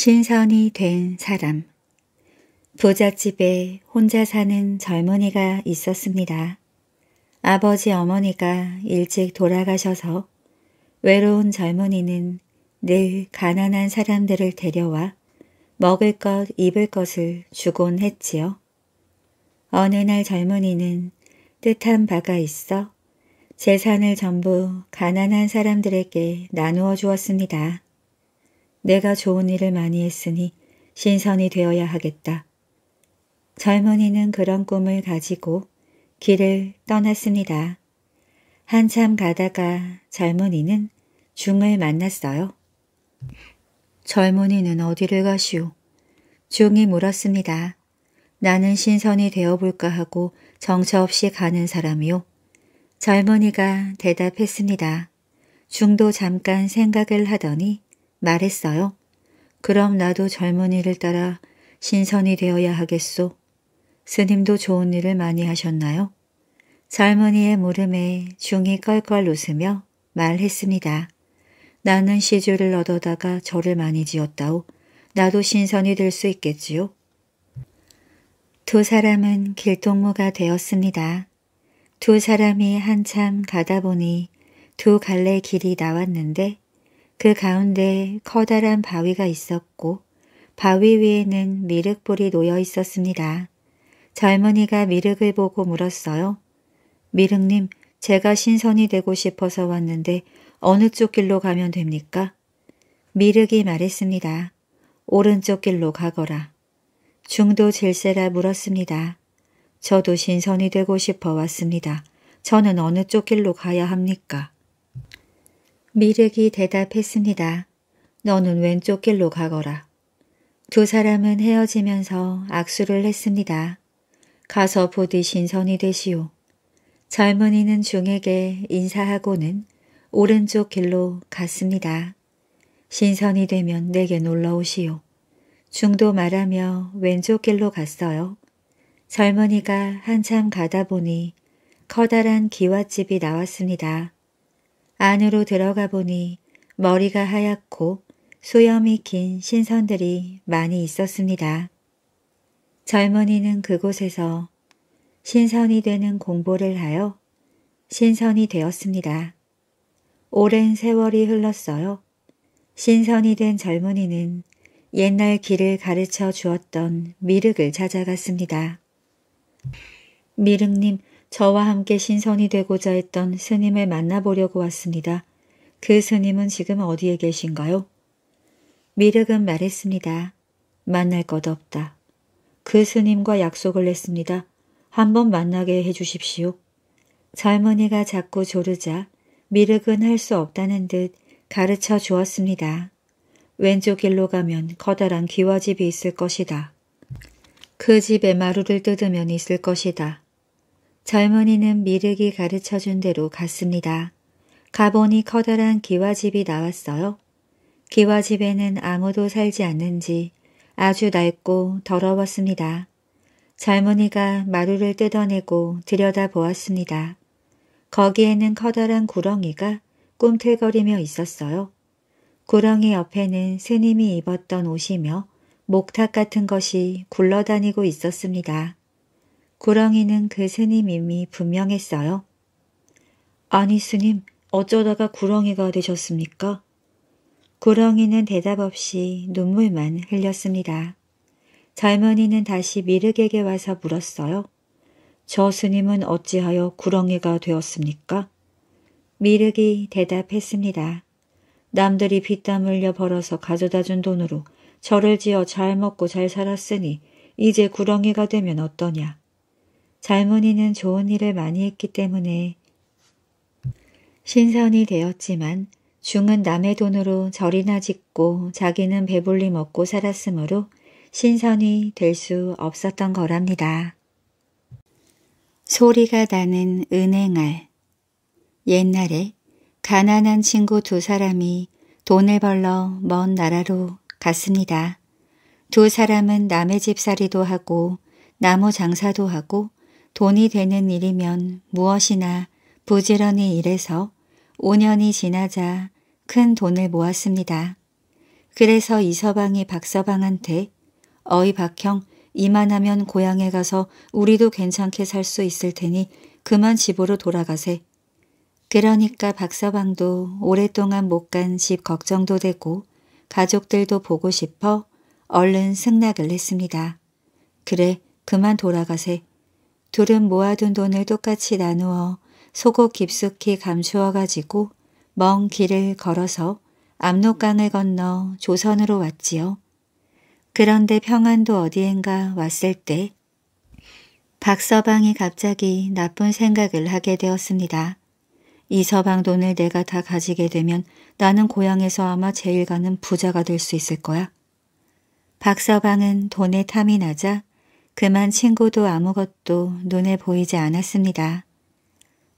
신선이 된 사람 부잣집에 혼자 사는 젊은이가 있었습니다. 아버지 어머니가 일찍 돌아가셔서 외로운 젊은이는 늘 가난한 사람들을 데려와 먹을 것 입을 것을 주곤 했지요. 어느 날 젊은이는 뜻한 바가 있어 재산을 전부 가난한 사람들에게 나누어 주었습니다. 내가 좋은 일을 많이 했으니 신선이 되어야 하겠다. 젊은이는 그런 꿈을 가지고 길을 떠났습니다. 한참 가다가 젊은이는 중을 만났어요. 젊은이는 어디를 가시오? 중이 물었습니다. 나는 신선이 되어볼까 하고 정처 없이 가는 사람이요. 젊은이가 대답했습니다. 중도 잠깐 생각을 하더니 말했어요. 그럼 나도 젊은이를 따라 신선이 되어야 하겠소. 스님도 좋은 일을 많이 하셨나요? 젊은이의 물음에 중이 껄껄 웃으며 말했습니다. 나는 시주를 얻어다가 절을 많이 지었다오. 나도 신선이 될 수 있겠지요. 두 사람은 길동무가 되었습니다. 두 사람이 한참 가다 보니 두 갈래 길이 나왔는데 그 가운데 커다란 바위가 있었고 바위 위에는 미륵불이 놓여 있었습니다. 젊은이가 미륵을 보고 물었어요. 미륵님, 제가 신선이 되고 싶어서 왔는데 어느 쪽 길로 가면 됩니까? 미륵이 말했습니다. 오른쪽 길로 가거라. 중도 질세라 물었습니다. 저도 신선이 되고 싶어 왔습니다. 저는 어느 쪽 길로 가야 합니까? 미륵이 대답했습니다. 너는 왼쪽 길로 가거라. 두 사람은 헤어지면서 악수를 했습니다. 가서 부디 신선이 되시오. 젊은이는 중에게 인사하고는 오른쪽 길로 갔습니다. 신선이 되면 내게 놀러오시오. 중도 말하며 왼쪽 길로 갔어요. 젊은이가 한참 가다 보니 커다란 기와집이 나왔습니다. 안으로 들어가 보니 머리가 하얗고 수염이 긴 신선들이 많이 있었습니다. 젊은이는 그곳에서 신선이 되는 공부를 하여 신선이 되었습니다. 오랜 세월이 흘렀어요. 신선이 된 젊은이는 옛날 길을 가르쳐 주었던 미륵을 찾아갔습니다. 미륵님, 저와 함께 신선이 되고자 했던 스님을 만나보려고 왔습니다. 그 스님은 지금 어디에 계신가요? 미륵은 말했습니다. 만날 것 없다. 그 스님과 약속을 했습니다. 한번 만나게 해주십시오. 젊은이가 자꾸 조르자 미륵은 할 수 없다는 듯 가르쳐 주었습니다. 왼쪽 길로 가면 커다란 기와집이 있을 것이다. 그 집에 마루를 뜯으면 있을 것이다. 젊은이는 미륵이 가르쳐준 대로 갔습니다. 가보니 커다란 기와집이 나왔어요. 기와집에는 아무도 살지 않는지 아주 낡고 더러웠습니다. 젊은이가 마루를 뜯어내고 들여다보았습니다. 거기에는 커다란 구렁이가 꿈틀거리며 있었어요. 구렁이 옆에는 스님이 입었던 옷이며 목탁 같은 것이 굴러다니고 있었습니다. 구렁이는 그 스님임이 분명했어요. 아니 스님 어쩌다가 구렁이가 되셨습니까? 구렁이는 대답 없이 눈물만 흘렸습니다. 젊은이는 다시 미륵에게 와서 물었어요. 저 스님은 어찌하여 구렁이가 되었습니까? 미륵이 대답했습니다. 남들이 빚땀 흘려 벌어서 가져다 준 돈으로 저를 지어 잘 먹고 잘 살았으니 이제 구렁이가 되면 어떠냐. 잘문이는 좋은 일을 많이 했기 때문에 신선이 되었지만 중은 남의 돈으로 절이나 짓고 자기는 배불리 먹고 살았으므로 신선이 될 수 없었던 거랍니다. 소리가 나는 은행알 옛날에 가난한 친구 두 사람이 돈을 벌러 먼 나라로 갔습니다. 두 사람은 남의 집사리도 하고 나무 장사도 하고 돈이 되는 일이면 무엇이나 부지런히 일해서 5년이 지나자 큰 돈을 모았습니다. 그래서 이서방이 박서방한테 어이 박형 이만하면 고향에 가서 우리도 괜찮게 살 수 있을 테니 그만 집으로 돌아가세. 그러니까 박서방도 오랫동안 못 간 집 걱정도 되고 가족들도 보고 싶어 얼른 승낙을 했습니다. 그래 그만 돌아가세. 둘은 모아둔 돈을 똑같이 나누어 속옷 깊숙이 감추어 가지고 먼 길을 걸어서 압록강을 건너 조선으로 왔지요. 그런데 평안도 어디엔가 왔을 때 박서방이 갑자기 나쁜 생각을 하게 되었습니다. 이 서방 돈을 내가 다 가지게 되면 나는 고향에서 아마 제일 가는 부자가 될 수 있을 거야. 박서방은 돈에 탐이 나자 그만 친구도 아무것도 눈에 보이지 않았습니다.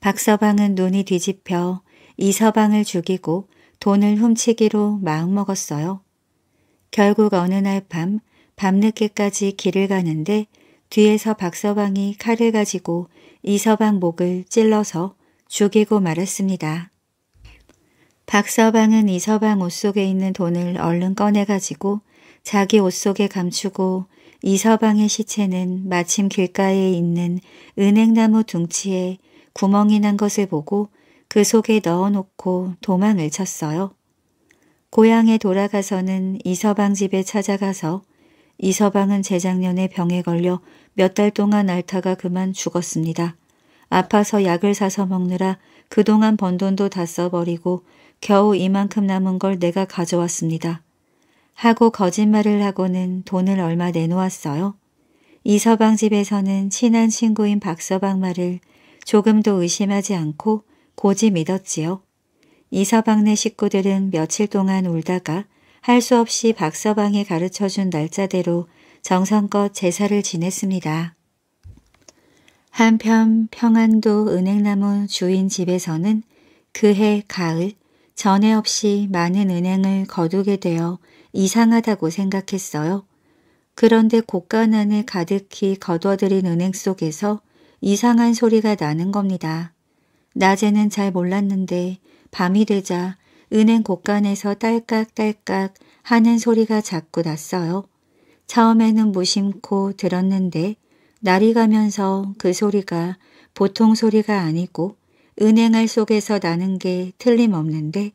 박서방은 눈이 뒤집혀 이서방을 죽이고 돈을 훔치기로 마음먹었어요. 결국 어느 날 밤 밤늦게까지 길을 가는데 뒤에서 박서방이 칼을 가지고 이서방 목을 찔러서 죽이고 말았습니다. 박서방은 이서방 옷 속에 있는 돈을 얼른 꺼내가지고 자기 옷 속에 감추고 이서방의 시체는 마침 길가에 있는 은행나무 둥치에 구멍이 난 것을 보고 그 속에 넣어놓고 도망을 쳤어요. 고향에 돌아가서는 이서방 집에 찾아가서 이서방은 재작년에 병에 걸려 몇 달 동안 앓다가 그만 죽었습니다. 아파서 약을 사서 먹느라 그동안 번 돈도 다 써버리고 겨우 이만큼 남은 걸 내가 가져왔습니다. 하고 거짓말을 하고는 돈을 얼마 내놓았어요. 이서방 집에서는 친한 친구인 박서방 말을 조금도 의심하지 않고 고지 믿었지요. 이서방네 식구들은 며칠 동안 울다가 할 수 없이 박서방이 가르쳐준 날짜대로 정성껏 제사를 지냈습니다. 한편 평안도 은행나무 주인 집에서는 그해 가을 전에 없이 많은 은행을 거두게 되어 이상하다고 생각했어요. 그런데 곳간 안에 가득히 거둬들인 은행 속에서 이상한 소리가 나는 겁니다. 낮에는 잘 몰랐는데 밤이 되자 은행 곳간에서 딸깍딸깍 하는 소리가 자꾸 났어요. 처음에는 무심코 들었는데 날이 가면서 그 소리가 보통 소리가 아니고 은행알 속에서 나는 게 틀림없는데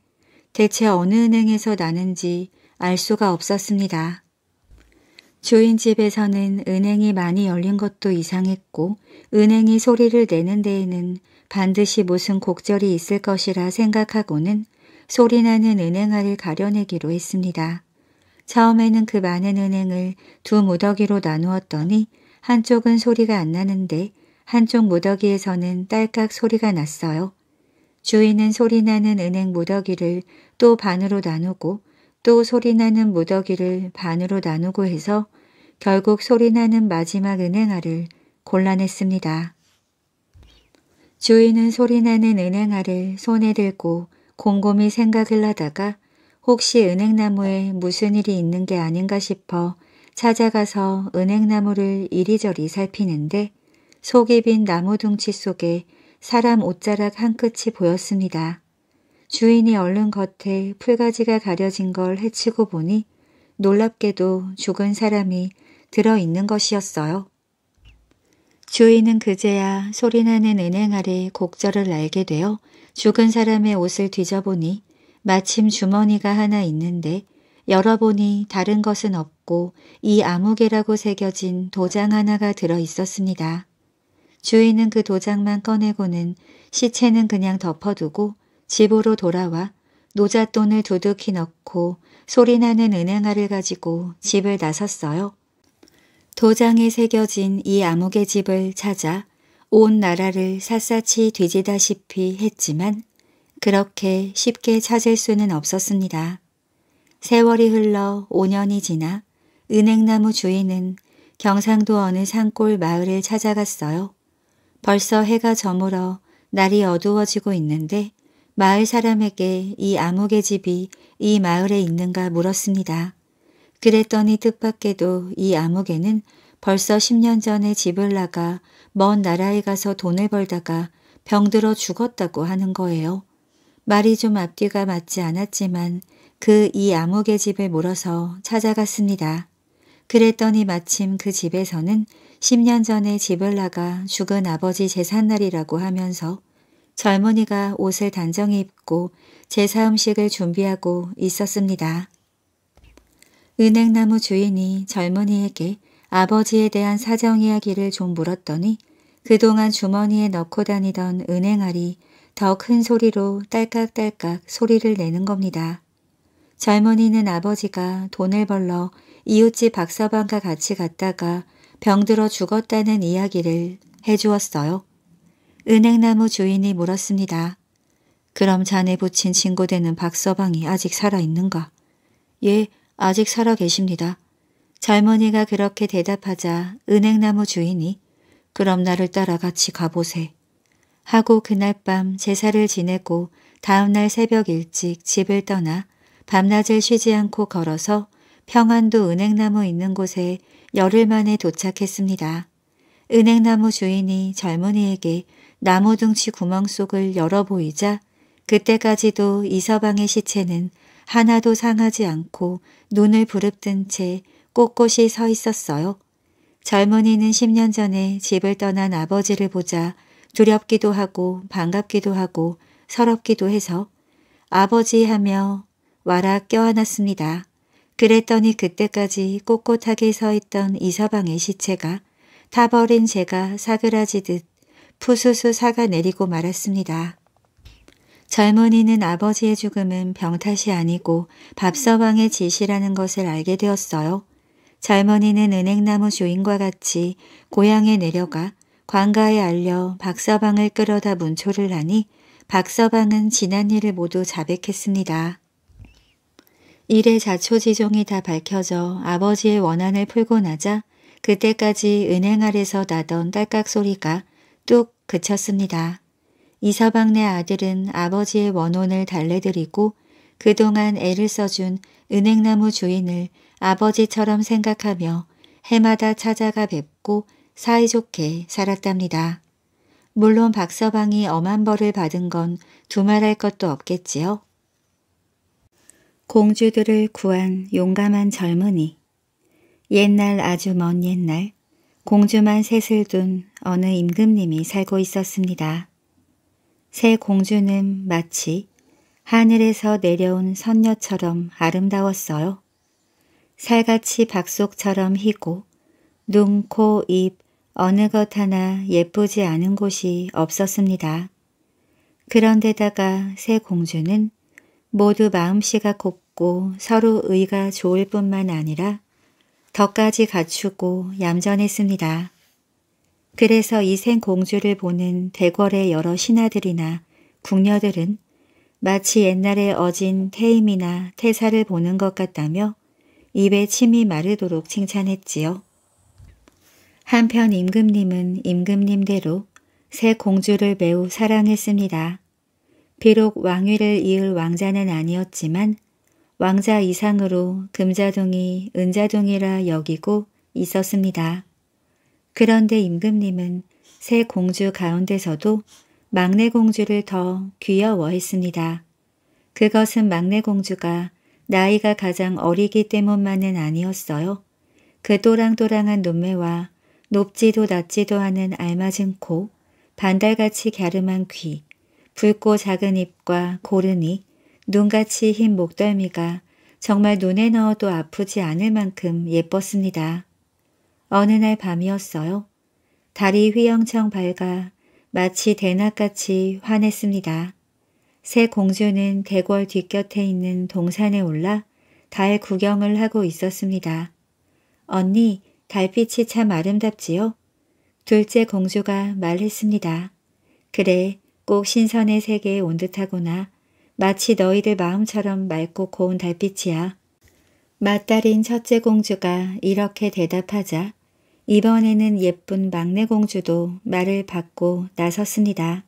대체 어느 은행에서 나는지 알 수가 없었습니다. 주인 집에서는 은행이 많이 열린 것도 이상했고 은행이 소리를 내는 데에는 반드시 무슨 곡절이 있을 것이라 생각하고는 소리나는 은행알을 가려내기로 했습니다. 처음에는 그 많은 은행을 두 무더기로 나누었더니 한쪽은 소리가 안 나는데 한쪽 무더기에서는 딸깍 소리가 났어요. 주인은 소리나는 은행 무더기를 또 반으로 나누고 또 소리나는 무더기를 반으로 나누고 해서 결국 소리나는 마지막 은행알을 골라냈습니다. 주인은 소리나는 은행알을 손에 들고 곰곰이 생각을 하다가 혹시 은행나무에 무슨 일이 있는 게 아닌가 싶어 찾아가서 은행나무를 이리저리 살피는데 속이 빈 나무둥치 속에 사람 옷자락 한 끝이 보였습니다. 주인이 얼른 겉에 풀가지가 가려진 걸 해치고 보니 놀랍게도 죽은 사람이 들어있는 것이었어요. 주인은 그제야 소리나는 은행 아래 곡절을 알게 되어 죽은 사람의 옷을 뒤져보니 마침 주머니가 하나 있는데 열어보니 다른 것은 없고 이암흑개라고 새겨진 도장 하나가 들어있었습니다. 주인은 그 도장만 꺼내고는 시체는 그냥 덮어두고 집으로 돌아와 노잣돈을 두둑히 넣고 소리나는 은행화를 가지고 집을 나섰어요. 도장에 새겨진 이 암흑의 집을 찾아 온 나라를 샅샅이 뒤지다시피 했지만 그렇게 쉽게 찾을 수는 없었습니다. 세월이 흘러 5년이 지나 은행나무 주인은 경상도 어느 산골 마을을 찾아갔어요. 벌써 해가 저물어 날이 어두워지고 있는데 마을 사람에게 이 암흑의 집이 이 마을에 있는가 물었습니다. 그랬더니 뜻밖에도 이 암흑에는 벌써 10년 전에 집을 나가 먼 나라에 가서 돈을 벌다가 병들어 죽었다고 하는 거예요. 말이 좀 앞뒤가 맞지 않았지만 그 이 암흑의 집을 물어서 찾아갔습니다. 그랬더니 마침 그 집에서는 10년 전에 집을 나가 죽은 아버지 제삿날이라고 하면서 젊은이가 옷을 단정히 입고 제사 음식을 준비하고 있었습니다. 은행나무 주인이 젊은이에게 아버지에 대한 사정 이야기를 좀 물었더니 그동안 주머니에 넣고 다니던 은행알이 더 큰 소리로 딸깍딸깍 소리를 내는 겁니다. 젊은이는 아버지가 돈을 벌러 이웃집 박서방과 같이 갔다가 병들어 죽었다는 이야기를 해주었어요. 은행나무 주인이 물었습니다. 그럼 자네 부친 친구 되는 박서방이 아직 살아있는가? 예, 아직 살아 계십니다. 젊은이가 그렇게 대답하자 은행나무 주인이 그럼 나를 따라 같이 가보세. 하고 그날 밤 제사를 지내고 다음날 새벽 일찍 집을 떠나 밤낮을 쉬지 않고 걸어서 평안도 은행나무 있는 곳에 열흘 만에 도착했습니다. 은행나무 주인이 젊은이에게 나무둥치 구멍 속을 열어 보이자 그때까지도 이서방의 시체는 하나도 상하지 않고 눈을 부릅뜬 채 꼿꼿이 서 있었어요. 젊은이는 10년 전에 집을 떠난 아버지를 보자 두렵기도 하고 반갑기도 하고 서럽기도 해서 아버지 하며 와락 껴안았습니다. 그랬더니 그때까지 꼿꼿하게 서 있던 이서방의 시체가 타버린 제가 사그라지듯 푸수수 사가 내리고 말았습니다. 젊은이는 아버지의 죽음은 병탓이 아니고 밥서방의 지시라는 것을 알게 되었어요. 젊은이는 은행나무 주인과 같이 고향에 내려가 관가에 알려 박서방을 끌어다 문초를 하니 박서방은 지난 일을 모두 자백했습니다. 일의 자초지종이 다 밝혀져 아버지의 원한을 풀고 나자 그때까지 은행 아래서 나던 딸깍 소리가 뚝 그쳤습니다. 이서방네 아들은 아버지의 원혼을 달래드리고 그동안 애를 써준 은행나무 주인을 아버지처럼 생각하며 해마다 찾아가 뵙고 사이좋게 살았답니다. 물론 박서방이 엄한 벌을 받은 건 두말할 것도 없겠지요. 공주들을 구한 용감한 젊은이 옛날 아주 먼 옛날 공주만 셋을 둔 어느 임금님이 살고 있었습니다. 새 공주는 마치 하늘에서 내려온 선녀처럼 아름다웠어요. 살같이 박속처럼 희고 눈, 코, 입 어느 것 하나 예쁘지 않은 곳이 없었습니다. 그런데다가 새 공주는 모두 마음씨가 곱고 서로 의가 좋을 뿐만 아니라 덕까지 갖추고 얌전했습니다. 그래서 이생 공주를 보는 대궐의 여러 신하들이나 궁녀들은 마치 옛날에 어진 태임이나 태사를 보는 것 같다며 입에 침이 마르도록 칭찬했지요. 한편 임금님은 임금님대로 새 공주를 매우 사랑했습니다. 비록 왕위를 이을 왕자는 아니었지만 왕자 이상으로 금자동이 은자동이라 여기고 있었습니다. 그런데 임금님은 새 공주 가운데서도 막내 공주를 더 귀여워했습니다. 그것은 막내 공주가 나이가 가장 어리기 때문만은 아니었어요. 그 또랑또랑한 눈매와 높지도 낮지도 않은 알맞은 코, 반달같이 갸름한 귀, 붉고 작은 입과 고르니 눈같이 흰 목덜미가 정말 눈에 넣어도 아프지 않을 만큼 예뻤습니다. 어느 날 밤이었어요. 달이 휘영청 밝아 마치 대낮같이 환했습니다. 새 공주는 대궐 뒤곁에 있는 동산에 올라 달 구경을 하고 있었습니다. 언니, 달빛이 참 아름답지요? 둘째 공주가 말했습니다. 그래, 꼭 신선의 세계에 온 듯하구나. 마치 너희들 마음처럼 맑고 고운 달빛이야. 맞딸인 첫째 공주가 이렇게 대답하자 이번에는 예쁜 막내 공주도 말을 받고 나섰습니다.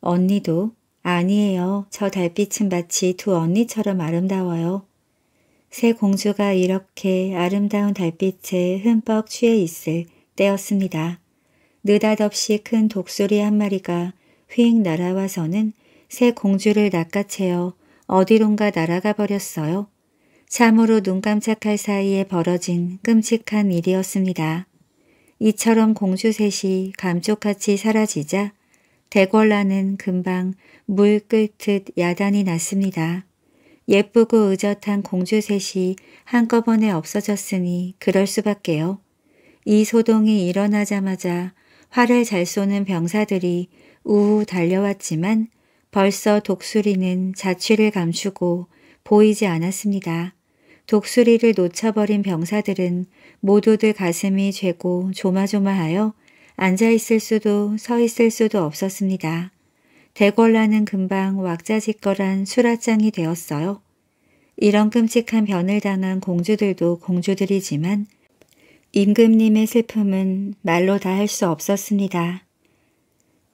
언니도 아니에요. 저 달빛은 마치 두 언니처럼 아름다워요. 세 공주가 이렇게 아름다운 달빛에 흠뻑 취해 있을 때였습니다. 느닷없이 큰 독수리 한 마리가 휙 날아와서는 새 공주를 낚아채어 어디론가 날아가 버렸어요. 참으로 눈 깜짝할 사이에 벌어진 끔찍한 일이었습니다. 이처럼 공주 셋이 감쪽같이 사라지자 대궐라는 금방 물 끓듯 야단이 났습니다. 예쁘고 의젓한 공주 셋이 한꺼번에 없어졌으니 그럴 수밖에요. 이 소동이 일어나자마자 활을 잘 쏘는 병사들이 우우 달려왔지만 벌써 독수리는 자취를 감추고 보이지 않았습니다. 독수리를 놓쳐버린 병사들은 모두들 가슴이 죄고 조마조마하여 앉아있을 수도 서있을 수도 없었습니다. 대궐라는 금방 왁자지껄한 수라장이 되었어요. 이런 끔찍한 변을 당한 공주들도 공주들이지만 임금님의 슬픔은 말로 다 할 수 없었습니다.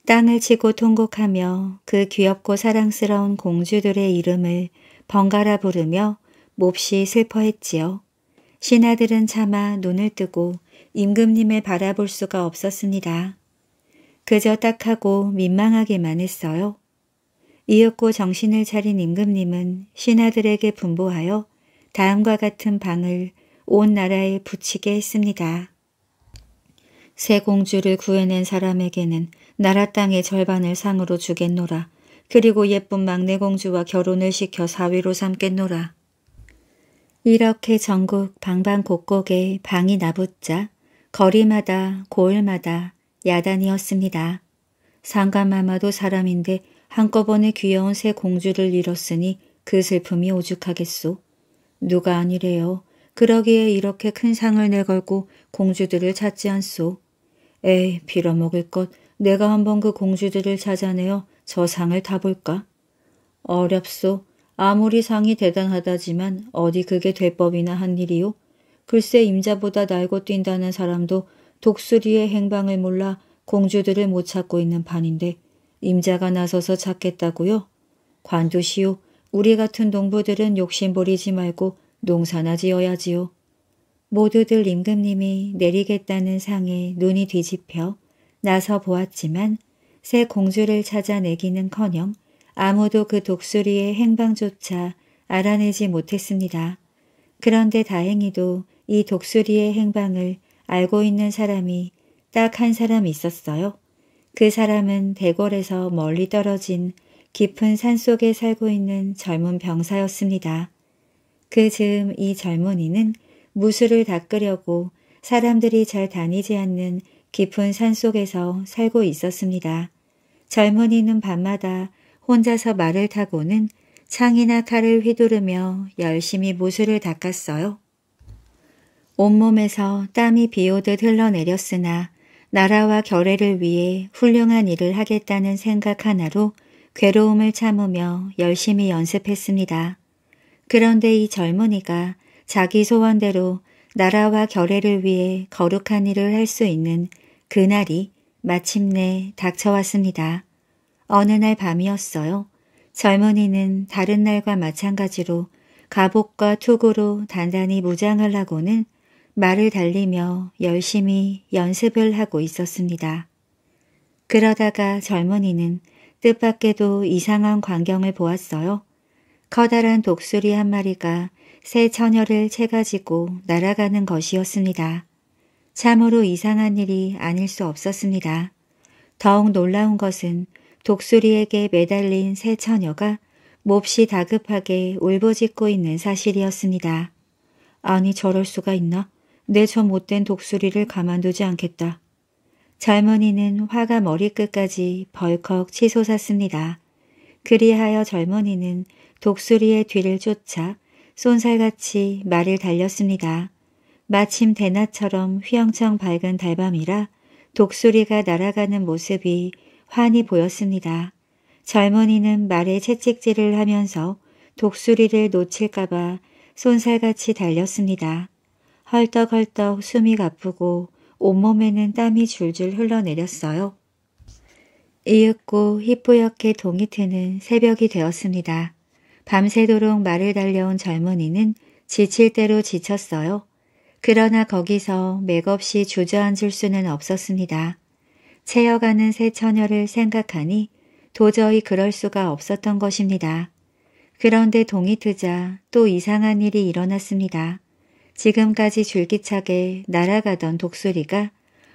땅을 치고 통곡하며 그 귀엽고 사랑스러운 공주들의 이름을 번갈아 부르며 몹시 슬퍼했지요. 신하들은 차마 눈을 뜨고 임금님을 바라볼 수가 없었습니다. 그저 딱하고 민망하게만 했어요. 이윽고 정신을 차린 임금님은 신하들에게 분부하여 다음과 같은 방을 온 나라에 붙이게 했습니다. 새 공주를 구해낸 사람에게는 나라 땅의 절반을 상으로 주겠노라. 그리고 예쁜 막내 공주와 결혼을 시켜 사위로 삼겠노라. 이렇게 전국 방방곡곡에 방이 나붙자 거리마다 고을마다 야단이었습니다. 상감마마도 사람인데 한꺼번에 귀여운 새 공주를 잃었으니 그 슬픔이 오죽하겠소. 누가 아니래요. 그러기에 이렇게 큰 상을 내걸고 공주들을 찾지 않소. 에이 빌어먹을 것 내가 한번 그 공주들을 찾아내어 저 상을 타볼까? 어렵소. 아무리 상이 대단하다지만 어디 그게 대 법이나 한 일이요. 글쎄 임자보다 날고 뛴다는 사람도 독수리의 행방을 몰라 공주들을 못 찾고 있는 판인데 임자가 나서서 찾겠다고요? 관두시오. 우리 같은 농부들은 욕심 부리지 말고 농사나 지어야지요. 모두들 임금님이 내리겠다는 상에 눈이 뒤집혀 나서 보았지만 새 공주를 찾아내기는커녕 아무도 그 독수리의 행방조차 알아내지 못했습니다. 그런데 다행히도 이 독수리의 행방을 알고 있는 사람이 딱 한 사람 있었어요. 그 사람은 대궐에서 멀리 떨어진 깊은 산속에 살고 있는 젊은 병사였습니다. 그 즈음 이 젊은이는 무술을 닦으려고 사람들이 잘 다니지 않는 깊은 산속에서 살고 있었습니다. 젊은이는 밤마다 혼자서 말을 타고는 창이나 칼을 휘두르며 열심히 모수을 닦았어요. 온몸에서 땀이 비오듯 흘러내렸으나 나라와 결례를 위해 훌륭한 일을 하겠다는 생각 하나로 괴로움을 참으며 열심히 연습했습니다. 그런데 이 젊은이가 자기 소원대로 나라와 결례를 위해 거룩한 일을 할 수 있는 그날이 마침내 닥쳐왔습니다. 어느 날 밤이었어요. 젊은이는 다른 날과 마찬가지로 갑옷과 투구로 단단히 무장을 하고는 말을 달리며 열심히 연습을 하고 있었습니다. 그러다가 젊은이는 뜻밖에도 이상한 광경을 보았어요. 커다란 독수리 한 마리가 새 처녀를 채가지고 날아가는 것이었습니다. 참으로 이상한 일이 아닐 수 없었습니다. 더욱 놀라운 것은 독수리에게 매달린 새 처녀가 몹시 다급하게 울부짖고 있는 사실이었습니다. 아니 저럴 수가 있나? 내 저 못된 독수리를 가만두지 않겠다. 젊은이는 화가 머리끝까지 벌컥 치솟았습니다. 그리하여 젊은이는 독수리의 뒤를 쫓아 쏜살같이 말을 달렸습니다. 마침 대낮처럼 휘영청 밝은 달밤이라 독수리가 날아가는 모습이 환히 보였습니다. 젊은이는 말에 채찍질을 하면서 독수리를 놓칠까봐 손살같이 달렸습니다. 헐떡헐떡 숨이 가쁘고 온몸에는 땀이 줄줄 흘러내렸어요. 이윽고 희뿌옇게 동이 트는 새벽이 되었습니다. 밤새도록 말을 달려온 젊은이는 지칠 대로 지쳤어요. 그러나 거기서 맥없이 주저앉을 수는 없었습니다. 채어가는 새 처녀를 생각하니 도저히 그럴 수가 없었던 것입니다. 그런데 동이 트자 또 이상한 일이 일어났습니다. 지금까지 줄기차게 날아가던 독수리가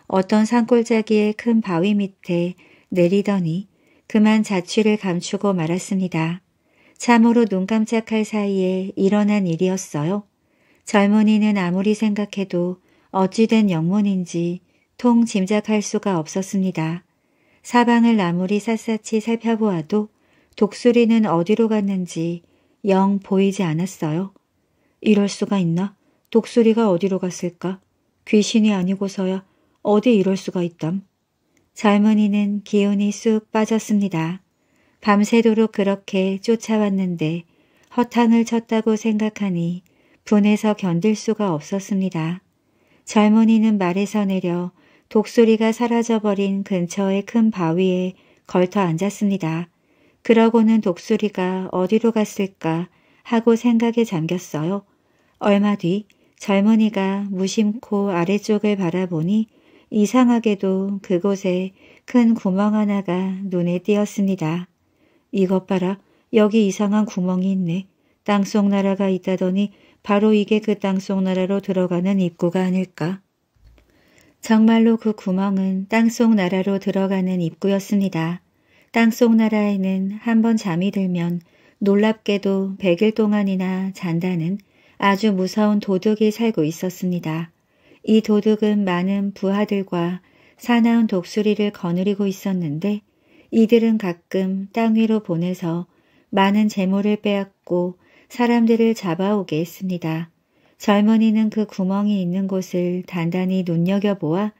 어떤 산골짜기의 큰 바위 밑에 내리더니 그만 자취를 감추고 말았습니다. 참으로 눈 깜짝할 사이에 일어난 일이었어요. 젊은이는 아무리 생각해도 어찌된 영문인지 통 짐작할 수가 없었습니다. 사방을 아무리 샅샅이 살펴보아도 독수리는 어디로 갔는지 영 보이지 않았어요. 이럴 수가 있나? 독수리가 어디로 갔을까? 귀신이 아니고서야 어디 이럴 수가 있담. 젊은이는 기운이 쑥 빠졌습니다. 밤새도록 그렇게 쫓아왔는데 허탕을 쳤다고 생각하니 분해서 견딜 수가 없었습니다. 젊은이는 말에서 내려 독수리가 사라져버린 근처의 큰 바위에 걸터 앉았습니다. 그러고는 독수리가 어디로 갔을까 하고 생각에 잠겼어요. 얼마 뒤 젊은이가 무심코 아래쪽을 바라보니 이상하게도 그곳에 큰 구멍 하나가 눈에 띄었습니다. 이것 봐라. 여기 이상한 구멍이 있네. 땅속 나라가 있다더니 바로 이게 그 땅 속 나라로 들어가는 입구가 아닐까. 정말로 그 구멍은 땅 속 나라로 들어가는 입구였습니다. 땅 속 나라에는 한 번 잠이 들면 놀랍게도 100일 동안이나 잔다는 아주 무서운 도둑이 살고 있었습니다. 이 도둑은 많은 부하들과 사나운 독수리를 거느리고 있었는데 이들은 가끔 땅 위로 보내서 많은 재물을 빼앗고 사람들을 잡아오게 했습니다. 젊은이는 그 구멍이 있는 곳을 단단히 눈여겨보아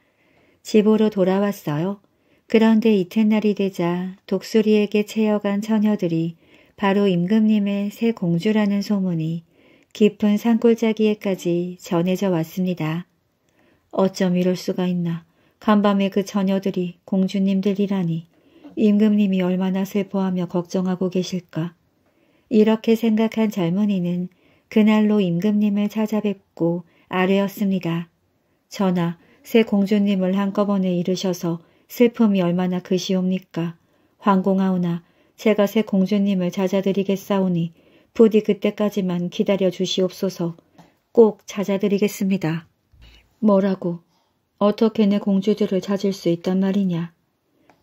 집으로 돌아왔어요. 그런데 이튿날이 되자 독수리에게 채여간 처녀들이 바로 임금님의 새 공주라는 소문이 깊은 산골짜기에까지 전해져 왔습니다. 어쩜 이럴 수가 있나. 간밤에 그 처녀들이 공주님들이라니. 임금님이 얼마나 슬퍼하며 걱정하고 계실까. 이렇게 생각한 젊은이는 그날로 임금님을 찾아뵙고 아뢰었습니다. 전하, 새 공주님을 한꺼번에 잃으셔서 슬픔이 얼마나 그시옵니까? 황공하오나 제가 새 공주님을 찾아드리겠사오니 부디 그때까지만 기다려 주시옵소서 꼭 찾아드리겠습니다. 뭐라고? 어떻게 내 공주들을 찾을 수 있단 말이냐?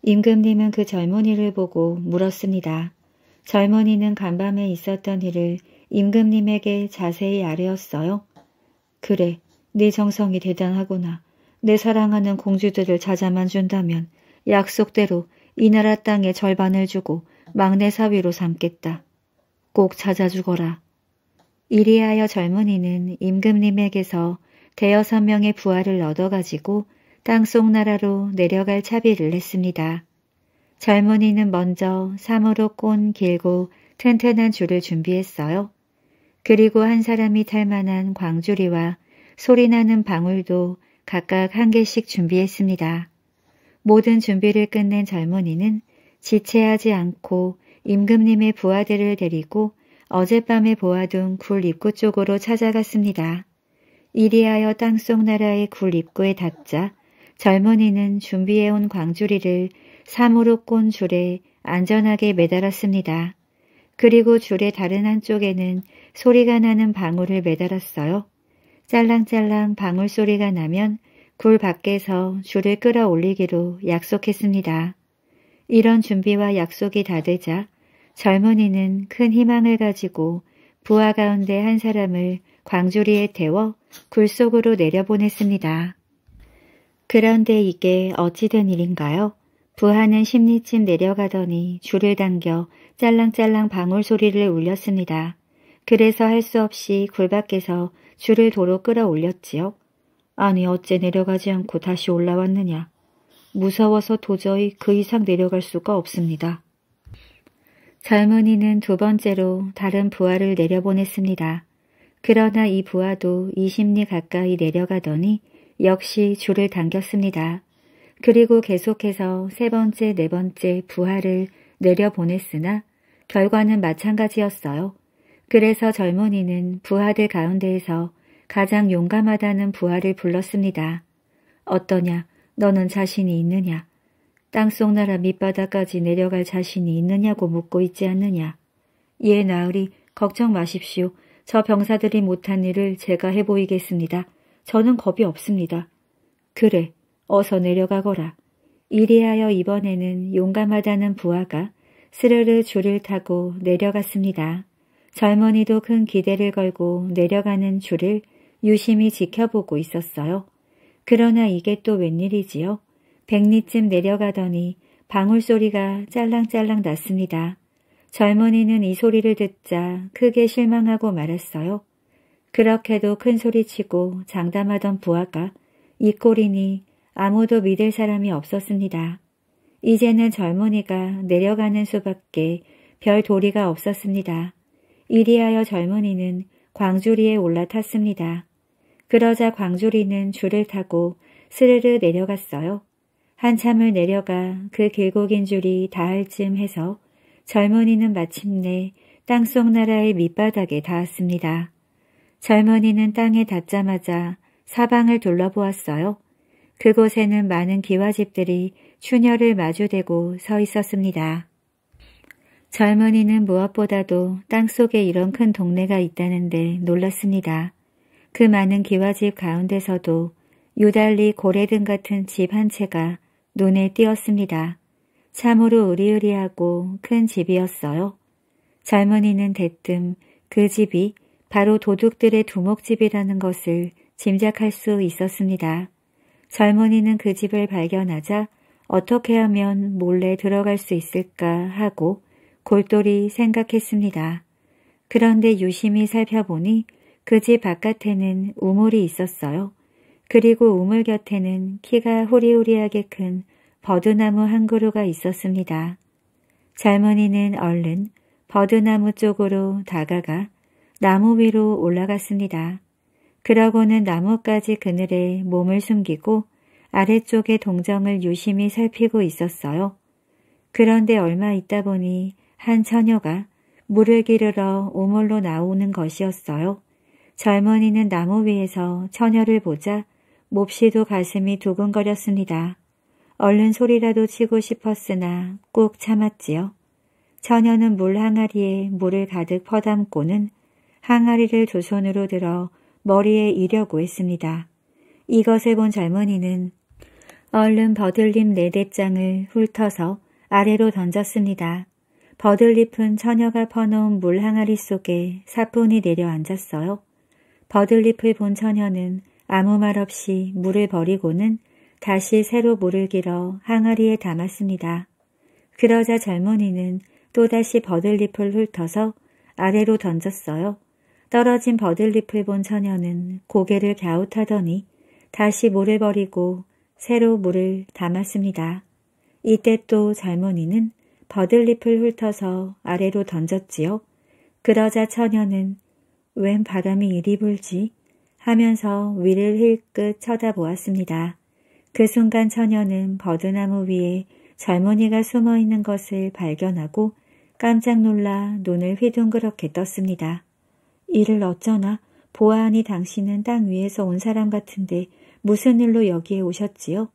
임금님은 그 젊은이를 보고 물었습니다. 젊은이는 간밤에 있었던 일을 임금님에게 자세히 아뢰었어요. 그래, 네 정성이 대단하구나. 내 사랑하는 공주들을 찾아만 준다면 약속대로 이 나라 땅의 절반을 주고 막내 사위로 삼겠다. 꼭 찾아주거라. 이리하여 젊은이는 임금님에게서 대여섯 명의 부하를 얻어가지고 땅 속 나라로 내려갈 차비를 냈습니다 젊은이는 먼저 삼으로 꼰 길고 튼튼한 줄을 준비했어요. 그리고 한 사람이 탈 만한 광주리와 소리나는 방울도 각각 한 개씩 준비했습니다. 모든 준비를 끝낸 젊은이는 지체하지 않고 임금님의 부하들을 데리고 어젯밤에 보아둔 굴 입구 쪽으로 찾아갔습니다. 이리하여 땅속 나라의 굴 입구에 닿자 젊은이는 준비해온 광주리를 삼으로 꾼 줄에 안전하게 매달았습니다. 그리고 줄의 다른 한쪽에는 소리가 나는 방울을 매달았어요. 짤랑짤랑 방울 소리가 나면 굴 밖에서 줄을 끌어올리기로 약속했습니다. 이런 준비와 약속이 다 되자 젊은이는 큰 희망을 가지고 부하 가운데 한 사람을 광주리에 태워 굴 속으로 내려보냈습니다. 그런데 이게 어찌 된 일인가요? 부하는 십리쯤 내려가더니 줄을 당겨 짤랑짤랑 방울 소리를 울렸습니다. 그래서 할 수 없이 굴 밖에서 줄을 도로 끌어올렸지요. 아니 어째 내려가지 않고 다시 올라왔느냐. 무서워서 도저히 그 이상 내려갈 수가 없습니다. 젊은이는 두 번째로 다른 부하를 내려보냈습니다. 그러나 이 부하도 20리 가까이 내려가더니 역시 줄을 당겼습니다. 그리고 계속해서 세 번째, 네 번째 부하를 내려보냈으나 결과는 마찬가지였어요. 그래서 젊은이는 부하들 가운데에서 가장 용감하다는 부하를 불렀습니다. 어떠냐? 너는 자신이 있느냐? 땅 속 나라 밑바닥까지 내려갈 자신이 있느냐고 묻고 있지 않느냐? 예, 나으리, 걱정 마십시오. 저 병사들이 못한 일을 제가 해보이겠습니다. 저는 겁이 없습니다. 그래, 어서 내려가거라. 이리하여 이번에는 용감하다는 부하가 스르르 줄을 타고 내려갔습니다. 젊은이도 큰 기대를 걸고 내려가는 줄을 유심히 지켜보고 있었어요. 그러나 이게 또 웬일이지요? 백리쯤 내려가더니 방울소리가 짤랑짤랑 났습니다. 젊은이는 이 소리를 듣자 크게 실망하고 말았어요. 그렇게도 큰 소리치고 장담하던 부하가 이 꼴이니 아무도 믿을 사람이 없었습니다. 이제는 젊은이가 내려가는 수밖에 별 도리가 없었습니다. 이리하여 젊은이는 광주리에 올라탔습니다. 그러자 광주리는 줄을 타고 스르르 내려갔어요. 한참을 내려가 그 길고 긴 줄이 닿을 쯤 해서 젊은이는 마침내 땅속 나라의 밑바닥에 닿았습니다. 젊은이는 땅에 닿자마자 사방을 둘러보았어요. 그곳에는 많은 기와집들이 추녀를 마주대고 서 있었습니다. 젊은이는 무엇보다도 땅속에 이런 큰 동네가 있다는데 놀랐습니다. 그 많은 기와집 가운데서도 유달리 고래등 같은 집 한 채가 눈에 띄었습니다. 참으로 으리으리하고 큰 집이었어요. 젊은이는 대뜸 그 집이 바로 도둑들의 두목집이라는 것을 짐작할 수 있었습니다. 젊은이는 그 집을 발견하자 어떻게 하면 몰래 들어갈 수 있을까 하고 골똘히 생각했습니다. 그런데 유심히 살펴보니 그 집 바깥에는 우물이 있었어요. 그리고 우물 곁에는 키가 호리호리하게 큰 버드나무 한 그루가 있었습니다. 젊은이는 얼른 버드나무 쪽으로 다가가 나무 위로 올라갔습니다. 그러고는 나뭇가지 그늘에 몸을 숨기고 아래쪽의 동정을 유심히 살피고 있었어요. 그런데 얼마 있다 보니 한 처녀가 물을 기르러 우물로 나오는 것이었어요. 젊은이는 나무 위에서 처녀를 보자 몹시도 가슴이 두근거렸습니다. 얼른 소리라도 치고 싶었으나 꾹 참았지요. 처녀는 물 항아리에 물을 가득 퍼담고는 항아리를 두 손으로 들어 머리에 이려고 했습니다. 이것을 본 젊은이는 얼른 버들잎 네 대장을 훑어서 아래로 던졌습니다. 버들잎은 처녀가 퍼놓은 물 항아리 속에 사뿐히 내려앉았어요. 버들잎을 본 처녀는 아무 말 없이 물을 버리고는 다시 새로 물을 길어 항아리에 담았습니다. 그러자 젊은이는 또다시 버들잎을 훑어서 아래로 던졌어요. 떨어진 버들잎을 본 처녀는 고개를 갸웃하더니 다시 물을 버리고 새로 물을 담았습니다. 이때 또 젊은이는 버들잎을 훑어서 아래로 던졌지요. 그러자 처녀는 웬 바람이 이리 불지 하면서 위를 힐끗 쳐다보았습니다. 그 순간 처녀는 버드나무 위에 젊은이가 숨어 있는 것을 발견하고 깜짝 놀라 눈을 휘둥그렇게 떴습니다. 이를 어쩌나 보아하니 당신은 땅 위에서 온 사람 같은데 무슨 일로 여기에 오셨지요?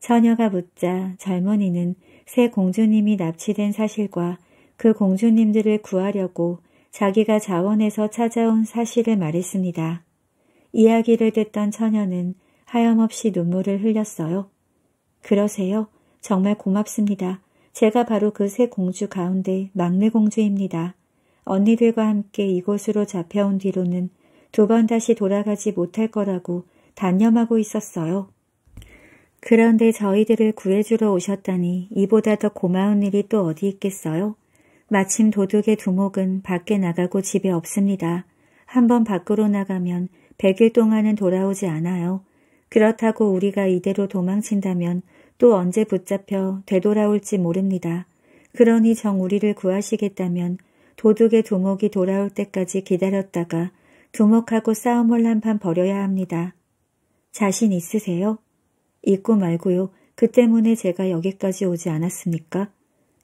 처녀가 묻자 젊은이는 새 공주님이 납치된 사실과 그 공주님들을 구하려고 자기가 자원해서 찾아온 사실을 말했습니다. 이야기를 듣던 처녀는 하염없이 눈물을 흘렸어요. 그러세요? 정말 고맙습니다. 제가 바로 그 새 공주 가운데 막내 공주입니다. 언니들과 함께 이곳으로 잡혀온 뒤로는 두 번 다시 돌아가지 못할 거라고 단념하고 있었어요. 그런데 저희들을 구해주러 오셨다니 이보다 더 고마운 일이 또 어디 있겠어요? 마침 도둑의 두목은 밖에 나가고 집에 없습니다. 한번 밖으로 나가면 100일 동안은 돌아오지 않아요. 그렇다고 우리가 이대로 도망친다면 또 언제 붙잡혀 되돌아올지 모릅니다. 그러니 정 우리를 구하시겠다면 도둑의 두목이 돌아올 때까지 기다렸다가 두목하고 싸움을 한판 벌여야 합니다. 자신 있으세요? 있고 말고요. 그 때문에 제가 여기까지 오지 않았습니까?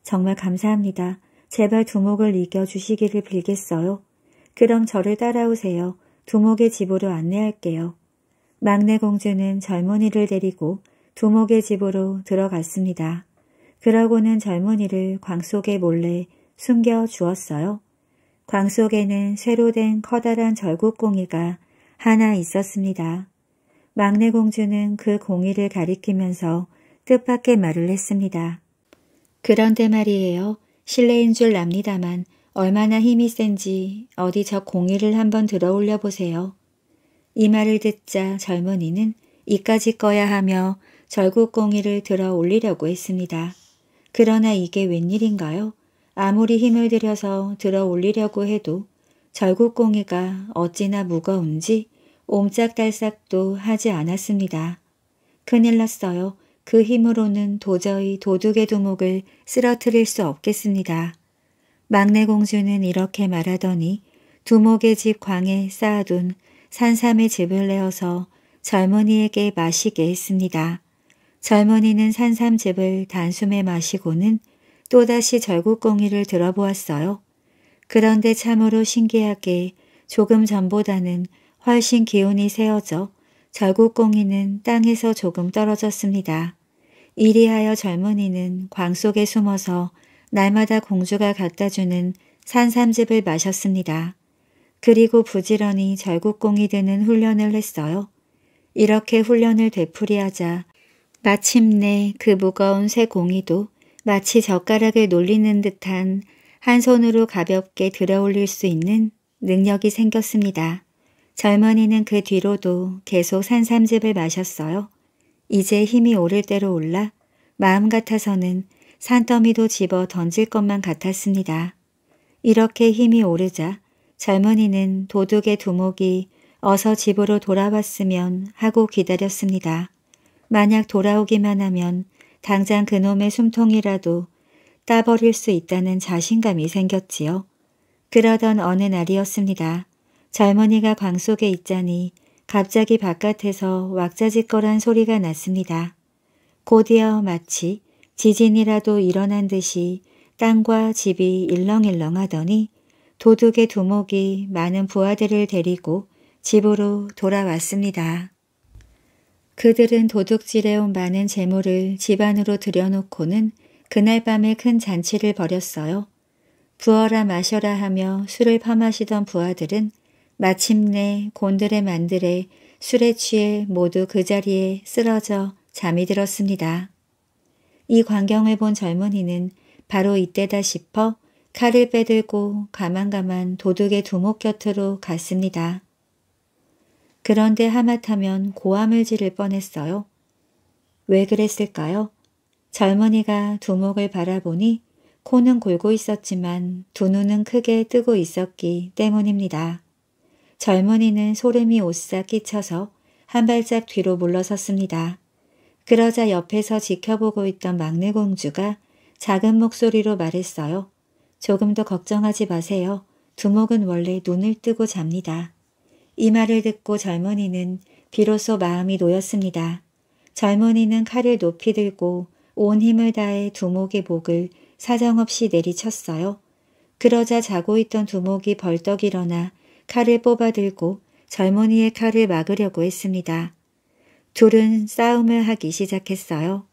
정말 감사합니다. 제발 두목을 이겨주시기를 빌겠어요. 그럼 저를 따라오세요. 두목의 집으로 안내할게요. 막내 공주는 젊은이를 데리고 두목의 집으로 들어갔습니다. 그러고는 젊은이를 광 속에 몰래 숨겨 주었어요. 광 속에는 새로된 커다란 절곡공이가 하나 있었습니다. 막내 공주는 그 공이를 가리키면서 뜻밖의 말을 했습니다. 그런데 말이에요. 실례인 줄 압니다만 얼마나 힘이 센지 어디 저 공이를 한번 들어올려 보세요. 이 말을 듣자 젊은이는 이까지 꺼야 하며 절곡 공이를 들어 올리려고 했습니다. 그러나 이게 웬일인가요? 아무리 힘을 들여서 들어 올리려고 해도 절곡공이가 어찌나 무거운지 옴짝달싹도 하지 않았습니다. 큰일 났어요. 그 힘으로는 도저히 도둑의 두목을 쓰러뜨릴 수 없겠습니다. 막내 공주는 이렇게 말하더니 두목의 집 광에 쌓아둔 산삼의 즙을 내어서 젊은이에게 마시게 했습니다. 젊은이는 산삼즙을 단숨에 마시고는 또다시 절구공이를 들어보았어요. 그런데 참으로 신기하게 조금 전보다는 훨씬 기운이 세어져 절구공이는 땅에서 조금 떨어졌습니다. 이리하여 젊은이는 광 속에 숨어서 날마다 공주가 갖다주는 산삼즙을 마셨습니다. 그리고 부지런히 절국공이 되는 훈련을 했어요. 이렇게 훈련을 되풀이하자 마침내 그 무거운 새 공이도 마치 젓가락을 놀리는 듯한 한 손으로 가볍게 들어올릴 수 있는 능력이 생겼습니다. 젊은이는 그 뒤로도 계속 산삼즙을 마셨어요. 이제 힘이 오를 대로 올라 마음 같아서는 산더미도 집어 던질 것만 같았습니다. 이렇게 힘이 오르자 젊은이는 도둑의 두목이 어서 집으로 돌아왔으면 하고 기다렸습니다. 만약 돌아오기만 하면 당장 그놈의 숨통이라도 따버릴 수 있다는 자신감이 생겼지요. 그러던 어느 날이었습니다. 젊은이가 방 속에 있자니 갑자기 바깥에서 왁자지껄한 소리가 났습니다. 곧이어 마치 지진이라도 일어난 듯이 땅과 집이 일렁일렁하더니 도둑의 두목이 많은 부하들을 데리고 집으로 돌아왔습니다. 그들은 도둑질해온 많은 재물을 집안으로 들여놓고는 그날 밤에 큰 잔치를 벌였어요. 부어라 마셔라 하며 술을 퍼마시던 부하들은 마침내 곤드레 만드레 술에 취해 모두 그 자리에 쓰러져 잠이 들었습니다. 이 광경을 본 젊은이는 바로 이때다 싶어 칼을 빼들고 가만가만 도둑의 두목 곁으로 갔습니다. 그런데 하마터면 고함을 지를 뻔했어요. 왜 그랬을까요? 젊은이가 두목을 바라보니 코는 골고 있었지만 두 눈은 크게 뜨고 있었기 때문입니다. 젊은이는 소름이 오싹 끼쳐서 한 발짝 뒤로 물러섰습니다. 그러자 옆에서 지켜보고 있던 막내 공주가 작은 목소리로 말했어요. 조금도 걱정하지 마세요. 두목은 원래 눈을 뜨고 잡니다. 이 말을 듣고 젊은이는 비로소 마음이 놓였습니다. 젊은이는 칼을 높이 들고 온 힘을 다해 두목의 목을 사정없이 내리쳤어요. 그러자 자고 있던 두목이 벌떡 일어나 칼을 뽑아들고 젊은이의 칼을 막으려고 했습니다. 둘은 싸움을 하기 시작했어요.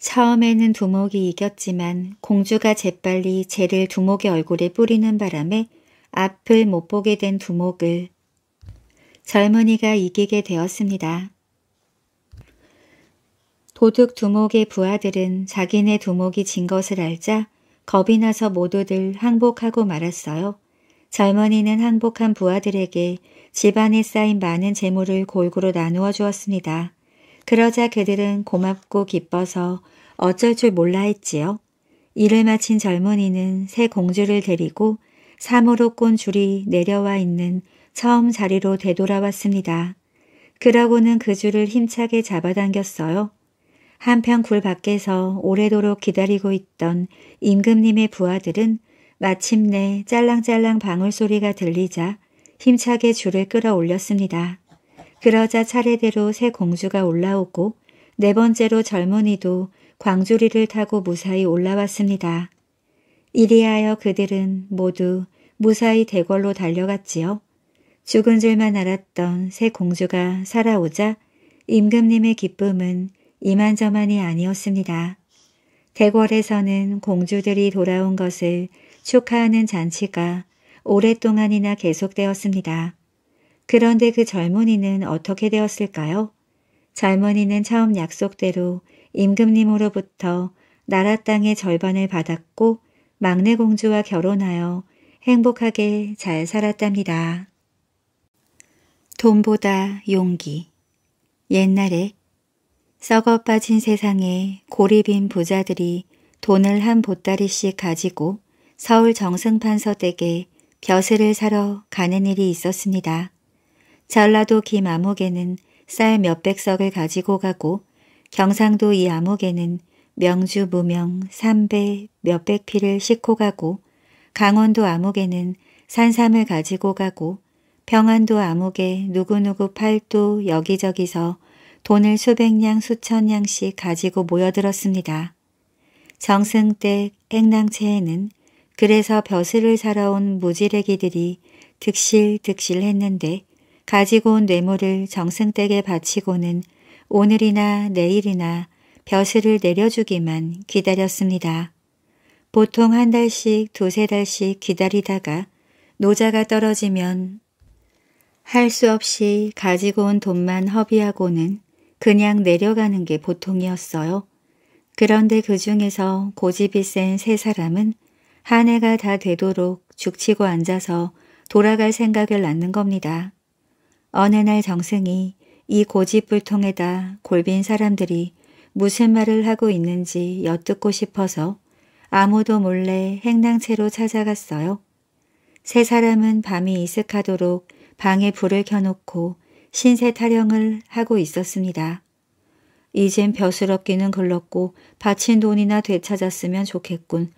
처음에는 두목이 이겼지만 공주가 재빨리 재를 두목의 얼굴에 뿌리는 바람에 앞을 못 보게 된 두목을 젊은이가 이기게 되었습니다. 도둑 두목의 부하들은 자기네 두목이 진 것을 알자 겁이 나서 모두들 항복하고 말았어요. 젊은이는 항복한 부하들에게 집안에 쌓인 많은 재물을 골고루 나누어 주었습니다. 그러자 그들은 고맙고 기뻐서 어쩔 줄 몰라 했지요. 일을 마친 젊은이는 새 공주를 데리고 삼으로 꼰 줄이 내려와 있는 처음 자리로 되돌아왔습니다. 그러고는 그 줄을 힘차게 잡아당겼어요. 한편 굴 밖에서 오래도록 기다리고 있던 임금님의 부하들은 마침내 짤랑짤랑 방울소리가 들리자 힘차게 줄을 끌어올렸습니다. 그러자 차례대로 새 공주가 올라오고 네 번째로 젊은이도 광주리를 타고 무사히 올라왔습니다. 이리하여 그들은 모두 무사히 대궐로 달려갔지요. 죽은 줄만 알았던 새 공주가 살아오자 임금님의 기쁨은 이만저만이 아니었습니다. 대궐에서는 공주들이 돌아온 것을 축하하는 잔치가 오랫동안이나 계속되었습니다. 그런데 그 젊은이는 어떻게 되었을까요? 젊은이는 처음 약속대로 임금님으로부터 나라 땅의 절반을 받았고 막내 공주와 결혼하여 행복하게 잘 살았답니다. 돈보다 용기 옛날에 썩어 빠진 세상에 고립인 부자들이 돈을 한 보따리씩 가지고 서울 정승판서 댁에 벼슬을 사러 가는 일이 있었습니다. 전라도 김암흑에는 쌀 몇백 석을 가지고 가고 경상도 이암옥에는 명주 무명 삼배 몇백 피를 싣고 가고 강원도 암흑에는 산삼을 가지고 가고 평안도 암흑에 누구누구 팔도 여기저기서 돈을 수백냥 수천냥씩 가지고 모여들었습니다. 정승댁 행랑채에는 그래서 벼슬을 살아온 무지래기들이 득실득실했는데 가지고 온 뇌물을 정승댁에 바치고는 오늘이나 내일이나 벼슬을 내려주기만 기다렸습니다. 보통 한 달씩 두세 달씩 기다리다가 노자가 떨어지면 할 수 없이 가지고 온 돈만 허비하고는 그냥 내려가는 게 보통이었어요. 그런데 그 중에서 고집이 센 세 사람은 한 해가 다 되도록 죽치고 앉아서 돌아갈 생각을 낳는 겁니다. 어느 날 정승이 이 고집불통에다 골빈 사람들이 무슨 말을 하고 있는지 엿듣고 싶어서 아무도 몰래 행랑채로 찾아갔어요. 세 사람은 밤이 이슥하도록 방에 불을 켜놓고 신세 타령을 하고 있었습니다. 이젠 벼슬없기는 글렀고 바친 돈이나 되찾았으면 좋겠군.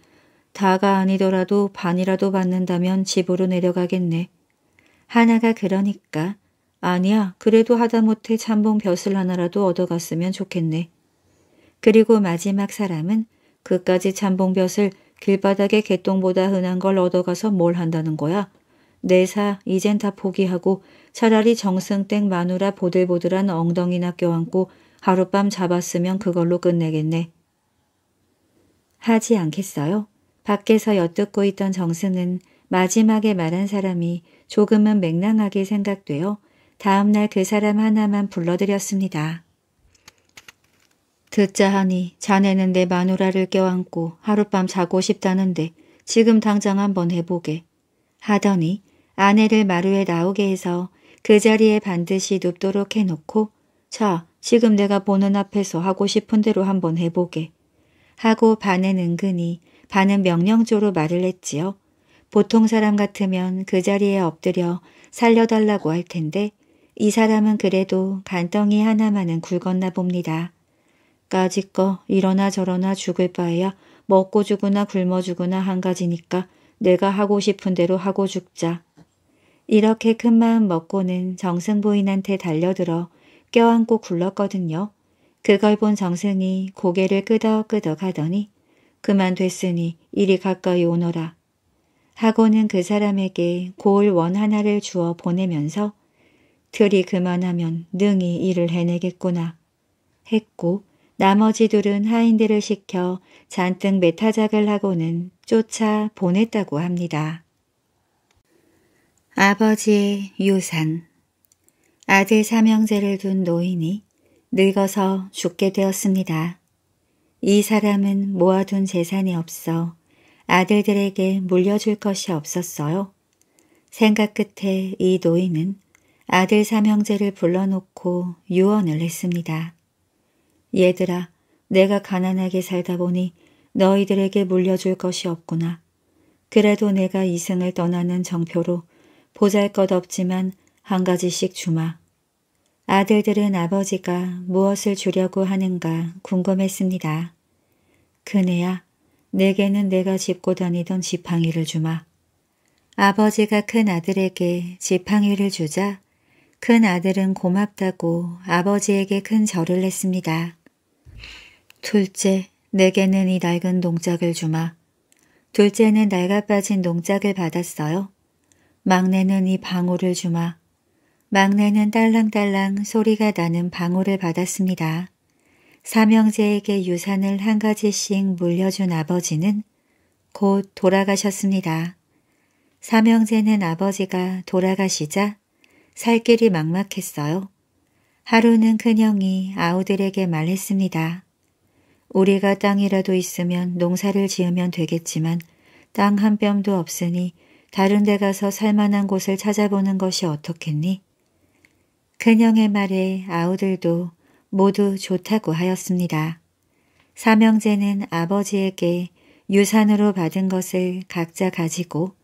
다가 아니더라도 반이라도 받는다면 집으로 내려가겠네. 하나가 그러니까 아니야 그래도 하다못해 참봉 벼슬 하나라도 얻어갔으면 좋겠네. 그리고 마지막 사람은 그까지 잠봉볕을 길바닥에 개똥보다 흔한 걸 얻어가서 뭘 한다는 거야. 내사 네 이젠 다 포기하고 차라리 정승땡 마누라 보들보들한 엉덩이나 껴안고 하룻밤 잡았으면 그걸로 끝내겠네. 하지 않겠어요? 밖에서 엿듣고 있던 정승은 마지막에 말한 사람이 조금은 맹랑하게 생각되어 다음날 그 사람 하나만 불러들였습니다. 듣자 하니 자네는 내 마누라를 껴안고 하룻밤 자고 싶다는데 지금 당장 한번 해보게. 하더니 아내를 마루에 나오게 해서 그 자리에 반드시 눕도록 해놓고 자, 지금 내가 보는 앞에서 하고 싶은 대로 한번 해보게. 하고 반은 은근히 반은 명령조로 말을 했지요. 보통 사람 같으면 그 자리에 엎드려 살려달라고 할 텐데 이 사람은 그래도 간덩이 하나만은 굵었나 봅니다. 까짓거 이러나 저러나 죽을 바에야 먹고 죽으나 굶어 죽으나 한 가지니까 내가 하고 싶은 대로 하고 죽자. 이렇게 큰 마음 먹고는 정승 부인한테 달려들어 껴안고 굴렀거든요. 그걸 본 정승이 고개를 끄덕끄덕 하더니 그만 됐으니 이리 가까이 오너라. 하고는 그 사람에게 고을 원 하나를 주어 보내면서 틀이 그만하면 능히 일을 해내겠구나 했고 나머지 둘은 하인들을 시켜 잔뜩 메타작을 하고는 쫓아 보냈다고 합니다. 아버지의 유산 아들 삼형제를 둔 노인이 늙어서 죽게 되었습니다. 이 사람은 모아둔 재산이 없어 아들들에게 물려줄 것이 없었어요. 생각 끝에 이 노인은 아들 삼형제를 불러놓고 유언을 했습니다. 얘들아, 내가 가난하게 살다 보니 너희들에게 물려줄 것이 없구나. 그래도 내가 이승을 떠나는 정표로 보잘것없지만 한 가지씩 주마. 아들들은 아버지가 무엇을 주려고 하는가 궁금했습니다. 그네야, 내게는 내가 짚고 다니던 지팡이를 주마. 아버지가 큰 아들에게 지팡이를 주자 큰 아들은 고맙다고 아버지에게 큰 절을 했습니다. 둘째, 내게는 이 낡은 농작을 주마. 둘째는 낡아 빠진 농작을 받았어요. 막내는 이 방울을 주마. 막내는 딸랑딸랑 소리가 나는 방울을 받았습니다. 사명제에게 유산을 한 가지씩 물려준 아버지는 곧 돌아가셨습니다. 사명제는 아버지가 돌아가시자 살 길이 막막했어요. 하루는 큰형이 아우들에게 말했습니다. 우리가 땅이라도 있으면 농사를 지으면 되겠지만 땅 한 뼘도 없으니 다른 데 가서 살만한 곳을 찾아보는 것이 어떻겠니? 큰형의 말에 아우들도 모두 좋다고 하였습니다. 사명제는 아버지에게 유산으로 받은 것을 각자 가지고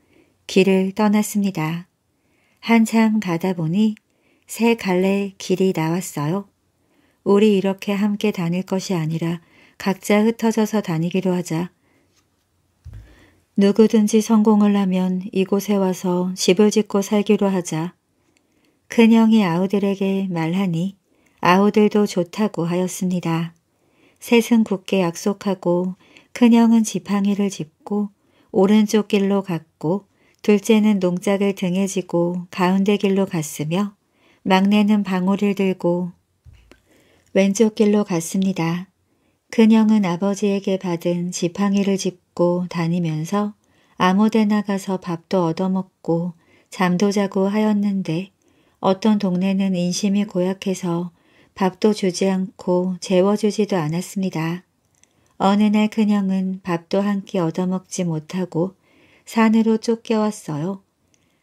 길을 떠났습니다. 한참 가다 보니 세 갈래 길이 나왔어요. 우리 이렇게 함께 다닐 것이 아니라 각자 흩어져서 다니기로 하자. 누구든지 성공을 하면 이곳에 와서 집을 짓고 살기로 하자. 큰형이 아우들에게 말하니 아우들도 좋다고 하였습니다. 셋은 굳게 약속하고 큰형은 지팡이를 짚고 오른쪽 길로 갔고 둘째는 농작을 등에 지고 가운데 길로 갔으며 막내는 방울을 들고 왼쪽 길로 갔습니다. 그녀는 아버지에게 받은 지팡이를 짚고 다니면서 아무데나 가서 밥도 얻어먹고 잠도 자고 하였는데 어떤 동네는 인심이 고약해서 밥도 주지 않고 재워주지도 않았습니다. 어느 날 그녀는 밥도 한 끼 얻어먹지 못하고 산으로 쫓겨왔어요.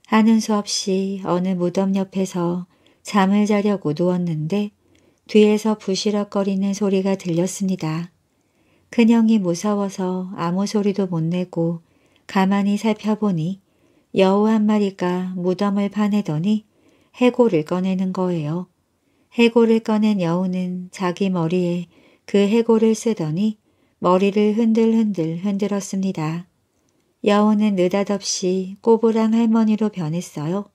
하는 수 없이 어느 무덤 옆에서 잠을 자려고 누웠는데 뒤에서 부시럭거리는 소리가 들렸습니다. 큰형이 무서워서 아무 소리도 못 내고 가만히 살펴보니 여우 한 마리가 무덤을 파내더니 해골을 꺼내는 거예요. 해골을 꺼낸 여우는 자기 머리에 그 해골을 쓰더니 머리를 흔들흔들 흔들었습니다. 여우는 느닷없이 꼬부랑 할머니로 변했어요.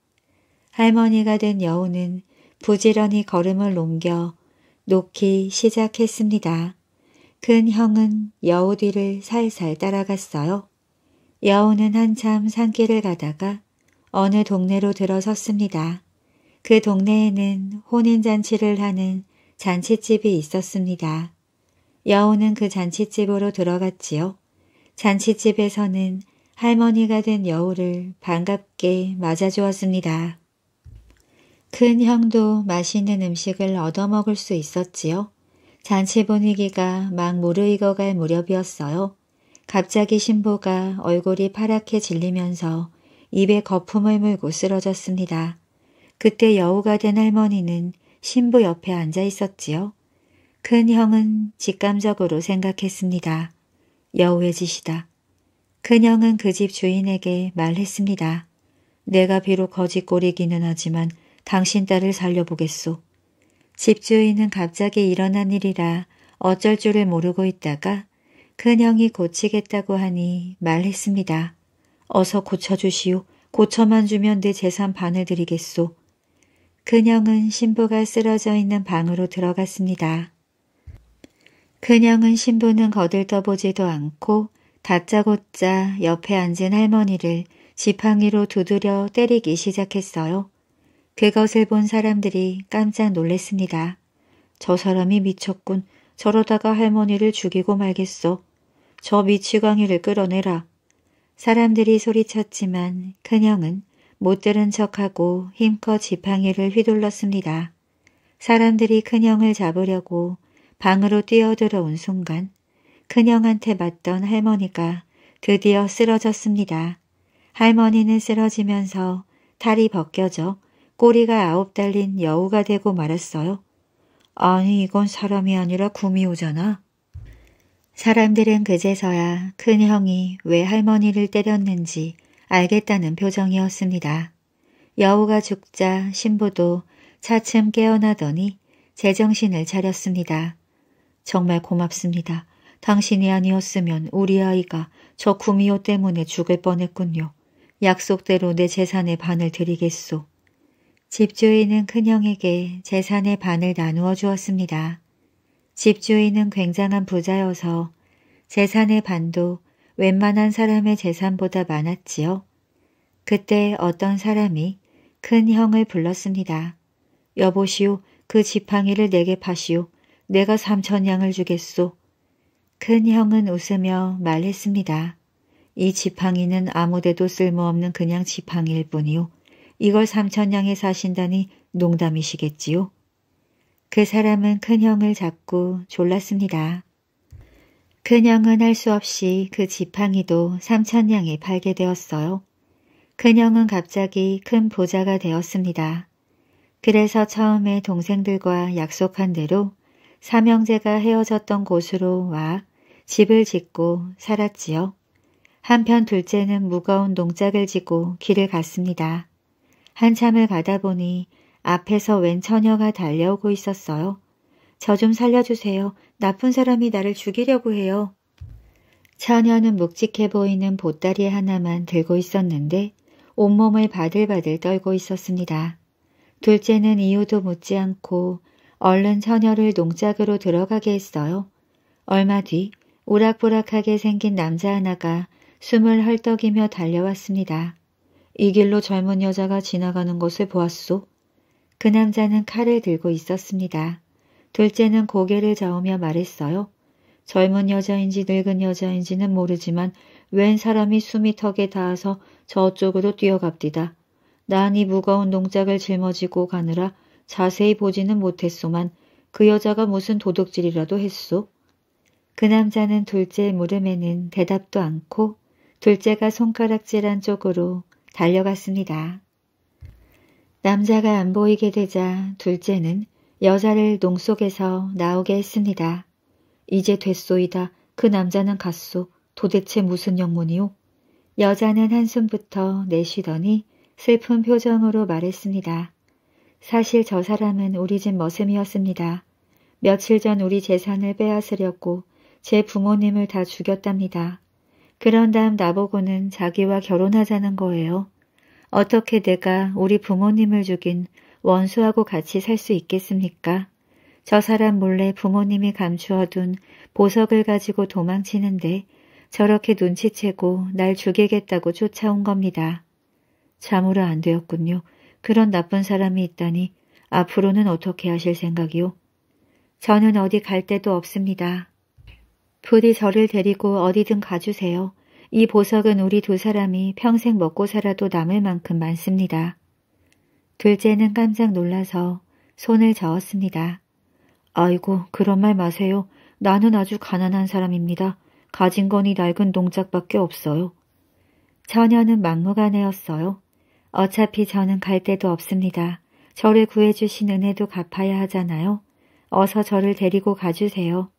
할머니가 된 여우는 부지런히 걸음을 옮겨 놓기 시작했습니다. 큰 형은 여우 뒤를 살살 따라갔어요. 여우는 한참 산길을 가다가 어느 동네로 들어섰습니다. 그 동네에는 혼인잔치를 하는 잔치집이 있었습니다. 여우는 그 잔치집으로 들어갔지요. 잔치집에서는 할머니가 된 여우를 반갑게 맞아주었습니다. 큰 형도 맛있는 음식을 얻어먹을 수 있었지요. 잔치 분위기가 막 무르익어갈 무렵이었어요. 갑자기 신부가 얼굴이 파랗게 질리면서 입에 거품을 물고 쓰러졌습니다. 그때 여우가 된 할머니는 신부 옆에 앉아 있었지요. 큰 형은 직감적으로 생각했습니다. 여우의 짓이다. 큰 형은 그 집 주인에게 말했습니다. 내가 비록 거짓꼴리기는 하지만 당신 딸을 살려보겠소. 집주인은 갑자기 일어난 일이라 어쩔 줄을 모르고 있다가 큰형이 고치겠다고 하니 말했습니다. 어서 고쳐주시오. 고쳐만 주면 내 재산 반을 드리겠소. 큰형은 신부가 쓰러져 있는 방으로 들어갔습니다. 큰형은 신부는 거들떠보지도 않고 다짜고짜 옆에 앉은 할머니를 지팡이로 두드려 때리기 시작했어요. 그것을 본 사람들이 깜짝 놀랐습니다. 저 사람이 미쳤군. 저러다가 할머니를 죽이고 말겠어. 저 미치광이를 끌어내라. 사람들이 소리쳤지만 큰형은 못 들은 척하고 힘껏 지팡이를 휘둘렀습니다. 사람들이 큰형을 잡으려고 방으로 뛰어들어온 순간 큰형한테 맞던 할머니가 드디어 쓰러졌습니다. 할머니는 쓰러지면서 탈이 벗겨져 꼬리가 아홉 달린 여우가 되고 말았어요. 아니 이건 사람이 아니라 구미호잖아. 사람들은 그제서야 큰 형이 왜 할머니를 때렸는지 알겠다는 표정이었습니다. 여우가 죽자 신부도 차츰 깨어나더니 제정신을 차렸습니다. 정말 고맙습니다. 당신이 아니었으면 우리 아이가 저 구미호 때문에 죽을 뻔했군요. 약속대로 내 재산의 반을 드리겠소. 집주인은 큰형에게 재산의 반을 나누어 주었습니다. 집주인은 굉장한 부자여서 재산의 반도 웬만한 사람의 재산보다 많았지요. 그때 어떤 사람이 큰 형을 불렀습니다. 여보시오, 그 지팡이를 내게 파시오. 내가 삼천 냥을 주겠소. 큰 형은 웃으며 말했습니다. 이 지팡이는 아무데도 쓸모없는 그냥 지팡이일 뿐이오. 이걸 삼천냥에 사신다니 농담이시겠지요. 그 사람은 큰형을 잡고 졸랐습니다. 큰형은 할 수 없이 그 지팡이도 삼천냥에 팔게 되었어요. 큰형은 갑자기 큰보자가 되었습니다. 그래서 처음에 동생들과 약속한 대로 삼형제가 헤어졌던 곳으로 와 집을 짓고 살았지요. 한편 둘째는 무거운 농작을 지고 길을 갔습니다. 한참을 가다 보니 앞에서 웬 처녀가 달려오고 있었어요. 저 좀 살려주세요. 나쁜 사람이 나를 죽이려고 해요. 처녀는 묵직해 보이는 보따리 하나만 들고 있었는데 온몸을 바들바들 떨고 있었습니다. 둘째는 이유도 묻지 않고 얼른 처녀를 농작으로 들어가게 했어요. 얼마 뒤 오락부락하게 생긴 남자 하나가 숨을 헐떡이며 달려왔습니다. 이 길로 젊은 여자가 지나가는 것을 보았소. 그 남자는 칼을 들고 있었습니다. 둘째는 고개를 저으며 말했어요. 젊은 여자인지 늙은 여자인지는 모르지만 웬 사람이 숨이 턱에 닿아서 저쪽으로 뛰어갑디다. 난 이 무거운 농작을 짊어지고 가느라 자세히 보지는 못했소만 그 여자가 무슨 도둑질이라도 했소. 그 남자는 둘째의 물음에는 대답도 않고 둘째가 손가락질한 쪽으로 달려갔습니다. 남자가 안 보이게 되자 둘째는 여자를 농속에서 나오게 했습니다. 이제 됐소이다. 그 남자는 갔소. 도대체 무슨 영문이오? 여자는 한숨부터 내쉬더니 슬픈 표정으로 말했습니다. 사실 저 사람은 우리 집 머슴이었습니다. 며칠 전 우리 재산을 빼앗으려고 제 부모님을 다 죽였답니다. 그런 다음 나보고는 자기와 결혼하자는 거예요. 어떻게 내가 우리 부모님을 죽인 원수하고 같이 살 수 있겠습니까? 저 사람 몰래 부모님이 감추어둔 보석을 가지고 도망치는데 저렇게 눈치채고 날 죽이겠다고 쫓아온 겁니다. 참으로 안 되었군요. 그런 나쁜 사람이 있다니 앞으로는 어떻게 하실 생각이요? 저는 어디 갈 데도 없습니다. 부디 저를 데리고 어디든 가주세요. 이 보석은 우리 두 사람이 평생 먹고 살아도 남을 만큼 많습니다. 둘째는 깜짝 놀라서 손을 저었습니다. 아이고 그런 말 마세요. 나는 아주 가난한 사람입니다. 가진 건 이 낡은 동작밖에 없어요. 처녀는 막무가내였어요. 어차피 저는 갈 데도 없습니다. 저를 구해주신 은혜도 갚아야 하잖아요. 어서 저를 데리고 가주세요.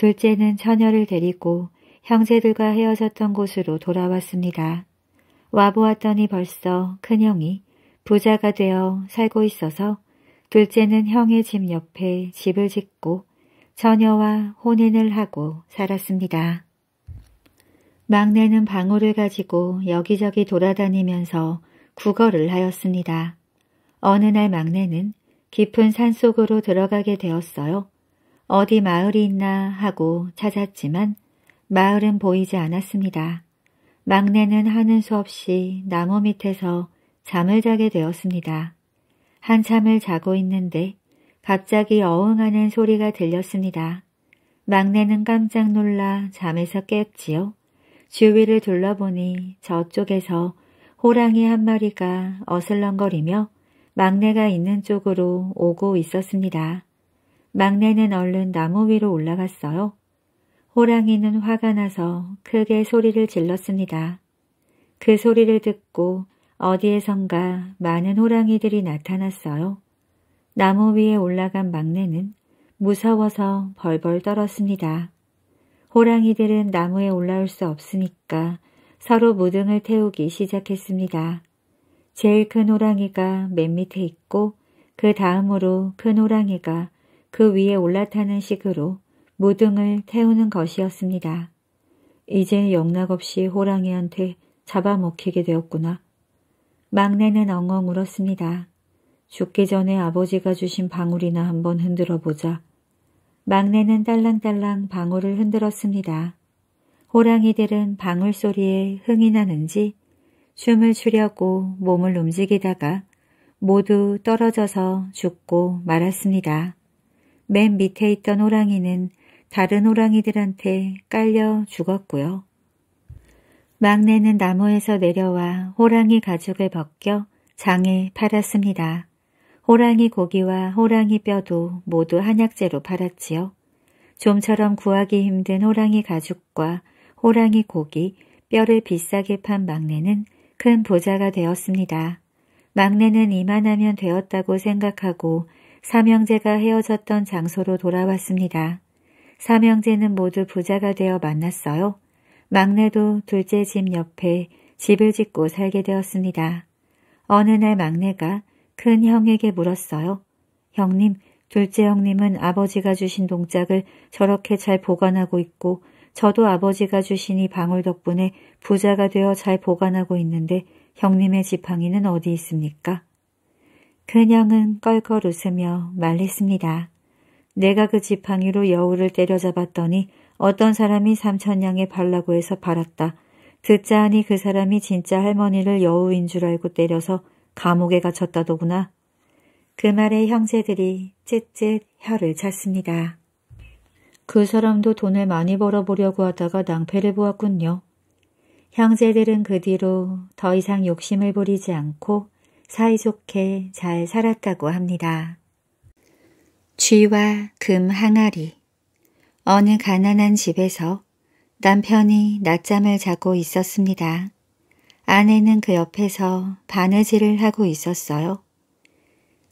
둘째는 처녀를 데리고 형제들과 헤어졌던 곳으로 돌아왔습니다. 와보았더니 벌써 큰형이 부자가 되어 살고 있어서 둘째는 형의 집 옆에 집을 짓고 처녀와 혼인을 하고 살았습니다. 막내는 방울을 가지고 여기저기 돌아다니면서 구걸을 하였습니다. 어느 날 막내는 깊은 산속으로 들어가게 되었어요. 어디 마을이 있나 하고 찾았지만 마을은 보이지 않았습니다. 막내는 하는 수 없이 나무 밑에서 잠을 자게 되었습니다. 한참을 자고 있는데 갑자기 어흥하는 소리가 들렸습니다. 막내는 깜짝 놀라 잠에서 깼지요. 주위를 둘러보니 저쪽에서 호랑이 한 마리가 어슬렁거리며 막내가 있는 쪽으로 오고 있었습니다. 막내는 얼른 나무 위로 올라갔어요. 호랑이는 화가 나서 크게 소리를 질렀습니다. 그 소리를 듣고 어디에선가 많은 호랑이들이 나타났어요. 나무 위에 올라간 막내는 무서워서 벌벌 떨었습니다. 호랑이들은 나무에 올라올 수 없으니까 서로 무등을 태우기 시작했습니다. 제일 큰 호랑이가 맨 밑에 있고 그 다음으로 큰 호랑이가 그 위에 올라타는 식으로 무등을 태우는 것이었습니다. 이제 영락없이 호랑이한테 잡아먹히게 되었구나. 막내는 엉엉 울었습니다. 죽기 전에 아버지가 주신 방울이나 한번 흔들어 보자. 막내는 딸랑딸랑 방울을 흔들었습니다. 호랑이들은 방울 소리에 흥이 나는지 춤을 추려고 몸을 움직이다가 모두 떨어져서 죽고 말았습니다. 맨 밑에 있던 호랑이는 다른 호랑이들한테 깔려 죽었고요. 막내는 나무에서 내려와 호랑이 가죽을 벗겨 장에 팔았습니다. 호랑이 고기와 호랑이 뼈도 모두 한약재로 팔았지요. 좀처럼 구하기 힘든 호랑이 가죽과 호랑이 고기, 뼈를 비싸게 판 막내는 큰 부자가 되었습니다. 막내는 이만하면 되었다고 생각하고 삼형제가 헤어졌던 장소로 돌아왔습니다. 삼형제는 모두 부자가 되어 만났어요. 막내도 둘째 집 옆에 집을 짓고 살게 되었습니다. 어느 날 막내가 큰 형에게 물었어요. 형님, 둘째 형님은 아버지가 주신 동작을 저렇게 잘 보관하고 있고 저도 아버지가 주신 이 방울 덕분에 부자가 되어 잘 보관하고 있는데 형님의 지팡이는 어디 있습니까? 그냥은 껄껄 웃으며 말렸습니다. 내가 그 지팡이로 여우를 때려잡았더니 어떤 사람이 삼천냥에 발라고 해서 발았다. 듣자 하니 그 사람이 진짜 할머니를 여우인 줄 알고 때려서 감옥에 갇혔다더구나. 그 말에 형제들이 쯧쯧 혀를 찼습니다. 그 사람도 돈을 많이 벌어보려고 하다가 낭패를 보았군요. 형제들은 그 뒤로 더 이상 욕심을 부리지 않고 사이좋게 잘 살았다고 합니다. 쥐와 금 항아리 어느 가난한 집에서 남편이 낮잠을 자고 있었습니다. 아내는 그 옆에서 바느질을 하고 있었어요.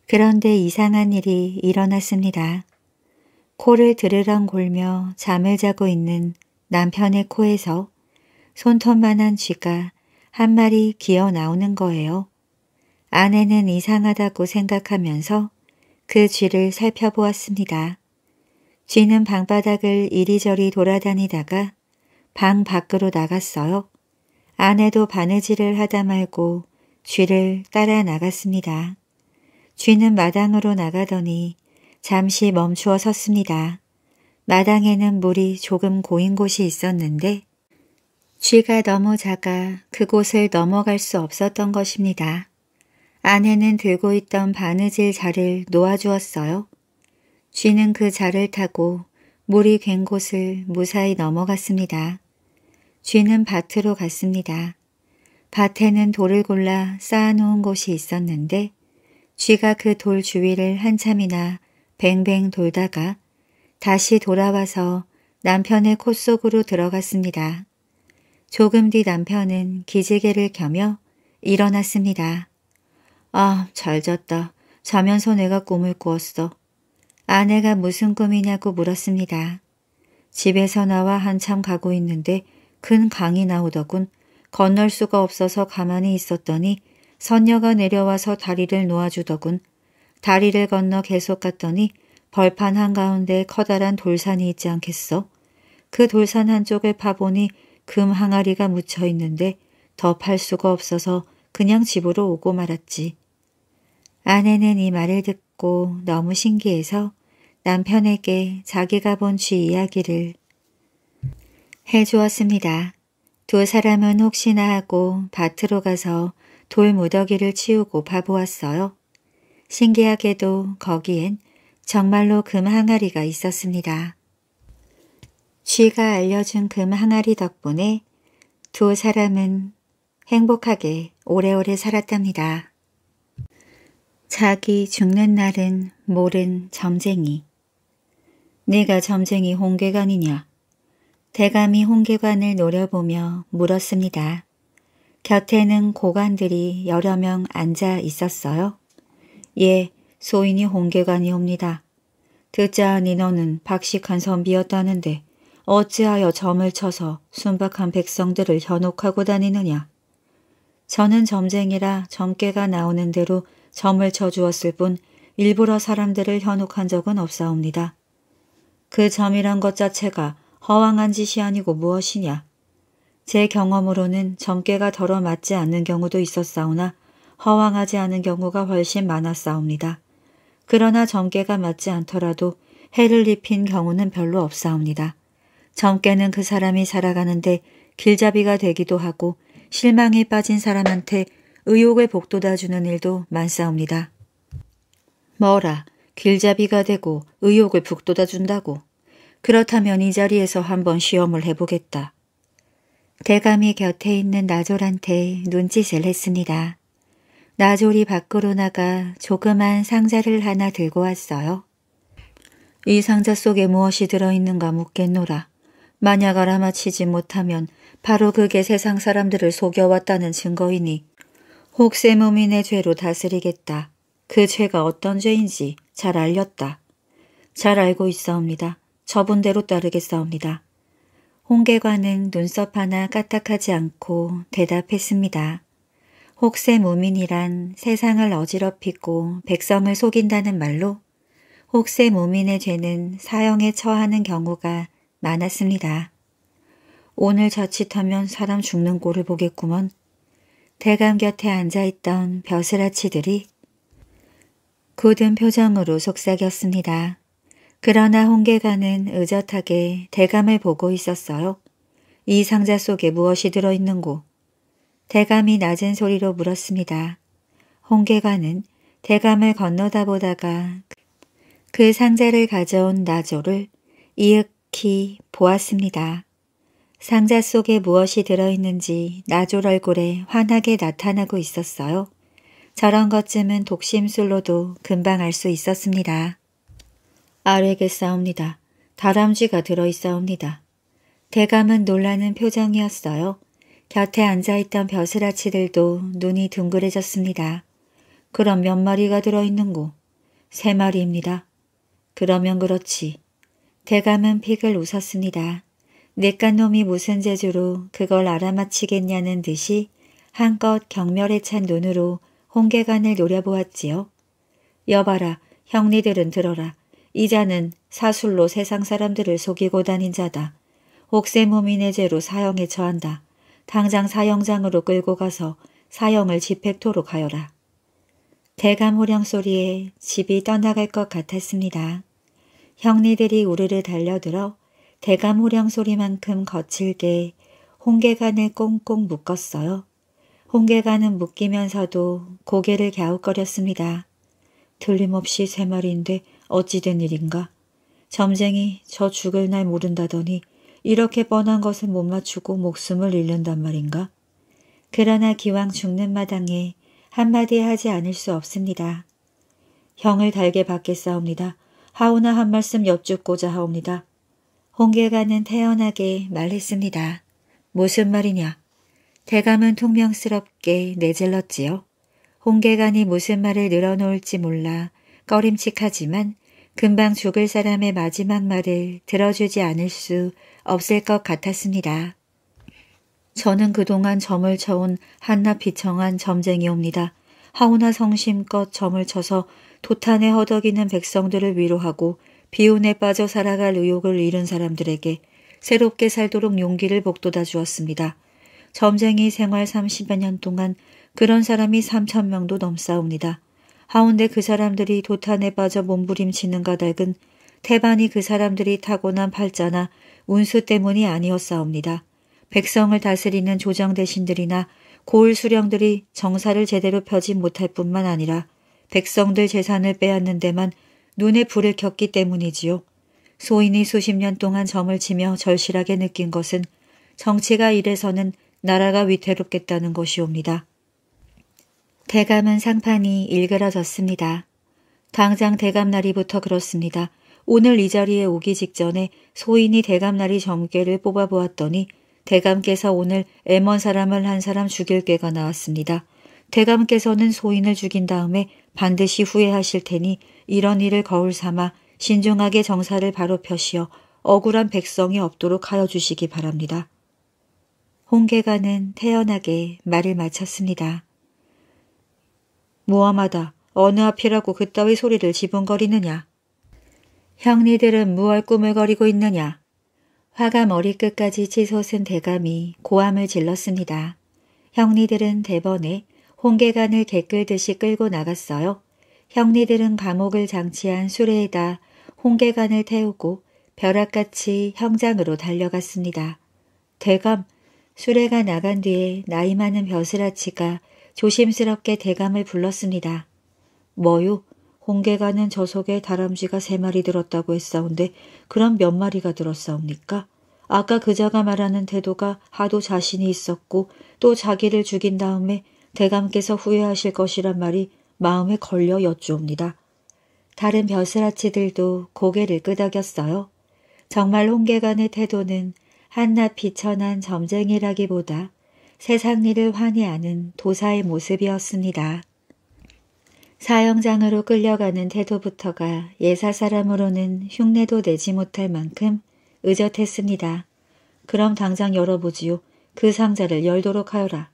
그런데 이상한 일이 일어났습니다. 코를 드르렁 골며 잠을 자고 있는 남편의 코에서 손톱만한 쥐가 한 마리 기어 나오는 거예요. 아내는 이상하다고 생각하면서 그 쥐를 살펴보았습니다. 쥐는 방바닥을 이리저리 돌아다니다가 방 밖으로 나갔어요. 아내도 바느질을 하다 말고 쥐를 따라 나갔습니다. 쥐는 마당으로 나가더니 잠시 멈추어 섰습니다. 마당에는 물이 조금 고인 곳이 있었는데 쥐가 너무 작아 그곳을 넘어갈 수 없었던 것입니다. 아내는 들고 있던 바느질 자를 놓아주었어요. 쥐는 그 자를 타고 물이 갠 곳을 무사히 넘어갔습니다. 쥐는 밭으로 갔습니다. 밭에는 돌을 골라 쌓아놓은 곳이 있었는데 쥐가 그 돌 주위를 한참이나 뱅뱅 돌다가 다시 돌아와서 남편의 콧 속으로 들어갔습니다. 조금 뒤 남편은 기지개를 켜며 일어났습니다. 아, 잘 잤다. 자면서 내가 꿈을 꾸었어. 아내가 무슨 꿈이냐고 물었습니다. 집에서 나와 한참 가고 있는데 큰 강이 나오더군. 건널 수가 없어서 가만히 있었더니 선녀가 내려와서 다리를 놓아주더군. 다리를 건너 계속 갔더니 벌판 한가운데 커다란 돌산이 있지 않겠어? 그 돌산 한쪽을 파보니 금 항아리가 묻혀 있는데 더 팔 수가 없어서 그냥 집으로 오고 말았지. 아내는 이 말을 듣고 너무 신기해서 남편에게 자기가 본 쥐 이야기를 해주었습니다. 두 사람은 혹시나 하고 밭으로 가서 돌 무더기를 치우고 봐보았어요. 신기하게도 거기엔 정말로 금 항아리가 있었습니다. 쥐가 알려준 금 항아리 덕분에 두 사람은 행복하게 오래오래 살았답니다. 자기 죽는 날은 모른 점쟁이 네가 점쟁이 홍계관이냐? 대감이 홍계관을 노려보며 물었습니다. 곁에는 고관들이 여러 명 앉아 있었어요. 예, 소인이 홍계관이옵니다. 듣자 니너는 박식한 선비였다는데 어찌하여 점을 쳐서 순박한 백성들을 현혹하고 다니느냐. 저는 점쟁이라 점괘가 나오는 대로 점을 쳐주었을 뿐 일부러 사람들을 현혹한 적은 없사옵니다. 그 점이란 것 자체가 허황한 짓이 아니고 무엇이냐. 제 경험으로는 점괘가 덜어 맞지 않는 경우도 있었사오나 허황하지 않은 경우가 훨씬 많았사옵니다. 그러나 점괘가 맞지 않더라도 해를 입힌 경우는 별로 없사옵니다. 점괘는 그 사람이 살아가는데 길잡이가 되기도 하고 실망에 빠진 사람한테 의욕을 복돋아주는 일도 많사옵니다. 뭐라 길잡이가 되고 의욕을 북돋아준다고 그렇다면 이 자리에서 한번 시험을 해보겠다. 대감이 곁에 있는 나졸한테 눈짓을 했습니다. 나졸이 밖으로 나가 조그만 상자를 하나 들고 왔어요. 이 상자 속에 무엇이 들어있는가 묻겠노라. 만약 알아맞히지 못하면 바로 그게 세상 사람들을 속여왔다는 증거이니 혹세 무민의 죄로 다스리겠다. 그 죄가 어떤 죄인지 잘 알렸다. 잘 알고 있사옵니다. 저분대로 따르겠사옵니다. 홍계관은 눈썹 하나 까딱하지 않고 대답했습니다. 혹세 무민이란 세상을 어지럽히고 백성을 속인다는 말로 혹세 무민의 죄는 사형에 처하는 경우가 많았습니다. 오늘 자칫하면 사람 죽는 꼴을 보겠구먼. 대감 곁에 앉아있던 벼슬아치들이 굳은 표정으로 속삭였습니다. 그러나 홍계관은 의젓하게 대감을 보고 있었어요. 이 상자 속에 무엇이 들어있는고? 대감이 낮은 소리로 물었습니다. 홍계관은 대감을 건너다 보다가 그 상자를 가져온 나조를 이윽히 보았습니다. 상자 속에 무엇이 들어있는지 나졸 얼굴에 환하게 나타나고 있었어요. 저런 것쯤은 독심술로도 금방 알 수 있었습니다. 아래게 싸웁니다. 다람쥐가 들어있사옵니다. 대감은 놀라는 표정이었어요. 곁에 앉아있던 벼슬아치들도 눈이 둥그레졌습니다. 그럼 몇 마리가 들어있는고? 세 마리입니다. 그러면 그렇지. 대감은 픽을 웃었습니다. 뇌깐 놈이 무슨 재주로 그걸 알아맞히겠냐는 듯이 한껏 경멸에 찬 눈으로 홍계관을 노려보았지요. 여봐라, 형리들은 들어라. 이자는 사술로 세상 사람들을 속이고 다닌 자다. 옥세무민의 죄로 사형에 처한다. 당장 사형장으로 끌고 가서 사형을 집행토록 가여라. 대감 호령 소리에 집이 떠나갈 것 같았습니다. 형리들이 우르르 달려들어 대감호령 소리만큼 거칠게 홍계관을 꽁꽁 묶었어요. 홍계관은 묶이면서도 고개를 갸웃거렸습니다. 틀림없이 세마리인데 어찌된 일인가. 점쟁이 저 죽을 날 모른다더니 이렇게 뻔한 것을 못 맞추고 목숨을 잃는단 말인가. 그러나 기왕 죽는 마당에 한마디 하지 않을 수 없습니다. 형을 달게 받겠사옵니다. 하오나 한 말씀 여쭙고자 하옵니다. 홍길가는 태연하게 말했습니다. 무슨 말이냐? 대감은 통명스럽게 내질렀지요. 홍계관이 무슨 말을 늘어놓을지 몰라 꺼림칙하지만 금방 죽을 사람의 마지막 말을 들어주지 않을 수 없을 것 같았습니다. 저는 그동안 점을 쳐온 한낱 비청한 점쟁이옵니다. 하오나 성심껏 점을 쳐서 도탄에 허덕이는 백성들을 위로하고 비운에 빠져 살아갈 의욕을 잃은 사람들에게 새롭게 살도록 용기를 복돋아 주었습니다. 점쟁이 생활 30여 년 동안 그런 사람이 3천 명도 넘사옵니다. 하운데 그 사람들이 도탄에 빠져 몸부림치는 가닥은 태반이 그 사람들이 타고난 팔자나 운수 때문이 아니었사옵니다. 백성을 다스리는 조정 대신들이나 고을 수령들이 정사를 제대로 펴지 못할 뿐만 아니라 백성들 재산을 빼앗는 데만 눈에 불을 켰기 때문이지요. 소인이 수십 년 동안 점을 치며 절실하게 느낀 것은 정치가 이래서는 나라가 위태롭겠다는 것이옵니다. 대감은 상판이 일그러졌습니다. 당장 대감날이부터 그렇습니다. 오늘 이 자리에 오기 직전에 소인이 대감날이 점괘를 뽑아보았더니 대감께서 오늘 애먼 사람을 한 사람 죽일 꾀가 나왔습니다. 대감께서는 소인을 죽인 다음에 반드시 후회하실 테니 이런 일을 거울 삼아 신중하게 정사를 바로 펴시어 억울한 백성이 없도록 하여 주시기 바랍니다. 홍계관은 태연하게 말을 마쳤습니다. 무엄하다. 어느 앞이라고 그따위 소리를 지붕거리느냐. 형리들은 무얼 꿈을 거리고 있느냐. 화가 머리끝까지 치솟은 대감이 고함을 질렀습니다. 형리들은 대번에 홍계관을 개끌듯이 끌고 나갔어요. 형리들은 감옥을 장치한 수레에다 홍계관을 태우고 벼락같이 형장으로 달려갔습니다. 대감, 수레가 나간 뒤에 나이 많은 벼슬아치가 조심스럽게 대감을 불렀습니다. 뭐요? 홍계관은 저 속에 다람쥐가 세 마리 들었다고 했사온데 그럼 몇 마리가 들었사옵니까? 아까 그자가 말하는 태도가 하도 자신이 있었고 또 자기를 죽인 다음에 대감께서 후회하실 것이란 말이 마음에 걸려 여쭈옵니다. 다른 벼슬아치들도 고개를 끄덕였어요. 정말 홍계관의 태도는 한낱 비천한 점쟁이라기보다 세상 일을 환희하는 도사의 모습이었습니다. 사형장으로 끌려가는 태도부터가 예사 사람으로는 흉내도 내지 못할 만큼 의젓했습니다. 그럼 당장 열어보지요. 그 상자를 열도록 하여라.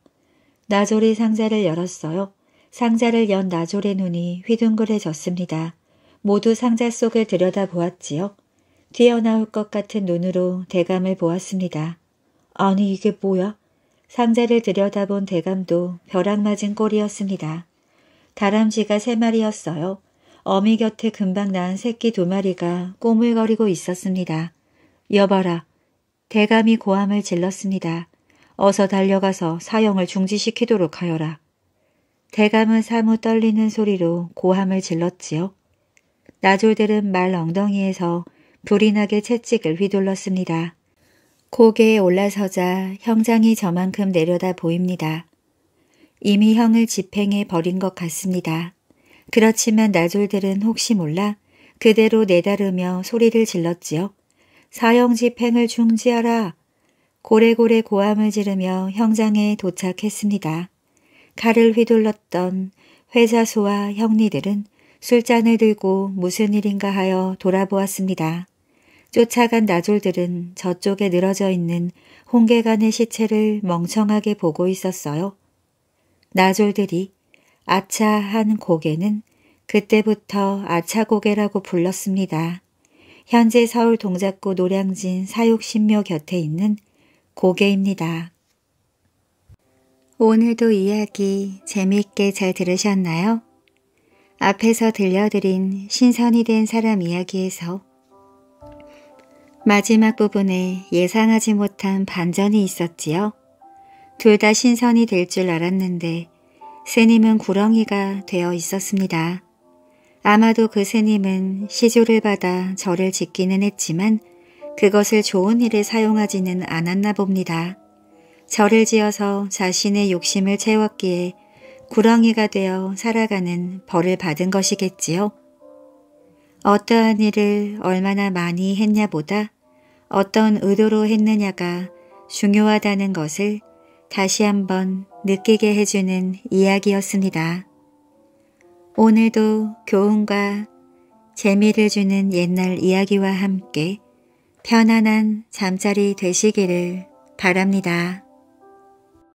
나조리 상자를 열었어요. 상자를 연 나졸의 눈이 휘둥그레졌습니다. 모두 상자 속을 들여다보았지요. 튀어나올 것 같은 눈으로 대감을 보았습니다. 아니 이게 뭐야? 상자를 들여다본 대감도 벼락 맞은 꼴이었습니다. 다람쥐가 세 마리였어요. 어미 곁에 금방 낳은 새끼 두 마리가 꼬물거리고 있었습니다. 여봐라. 대감이 고함을 질렀습니다. 어서 달려가서 사형을 중지시키도록 하여라. 대감은 사뭇 떨리는 소리로 고함을 질렀지요. 나졸들은 말 엉덩이에서 불이 나게 채찍을 휘둘렀습니다. 고개에 올라서자 형장이 저만큼 내려다 보입니다. 이미 형을 집행해 버린 것 같습니다. 그렇지만 나졸들은 혹시 몰라 그대로 내다르며 소리를 질렀지요. 사형 집행을 중지하라. 고래고래 고함을 지르며 형장에 도착했습니다. 칼을 휘둘렀던 회사소와 형리들은 술잔을 들고 무슨 일인가 하여 돌아보았습니다. 쫓아간 나졸들은 저쪽에 늘어져 있는 홍계관의 시체를 멍청하게 보고 있었어요. 나졸들이 아차한 고개는 그때부터 아차고개라고 불렀습니다. 현재 서울 동작구 노량진 사육신묘 곁에 있는 고개입니다. 오늘도 이야기 재미있게잘 들으셨나요? 앞에서 들려드린 신선이 된 사람 이야기에서 마지막 부분에 예상하지 못한 반전이 있었지요. 둘 다 신선이 될 줄 알았는데 스님은 구렁이가 되어 있었습니다. 아마도 그 스님은 시조를 받아 절을 짓기는 했지만 그것을 좋은 일에 사용하지는 않았나 봅니다. 절을 지어서 자신의 욕심을 채웠기에 구렁이가 되어 살아가는 벌을 받은 것이겠지요. 어떠한 일을 얼마나 많이 했냐보다 어떤 의도로 했느냐가 중요하다는 것을 다시 한번 느끼게 해주는 이야기였습니다. 오늘도 교훈과 재미를 주는 옛날 이야기와 함께 편안한 잠자리 되시기를 바랍니다.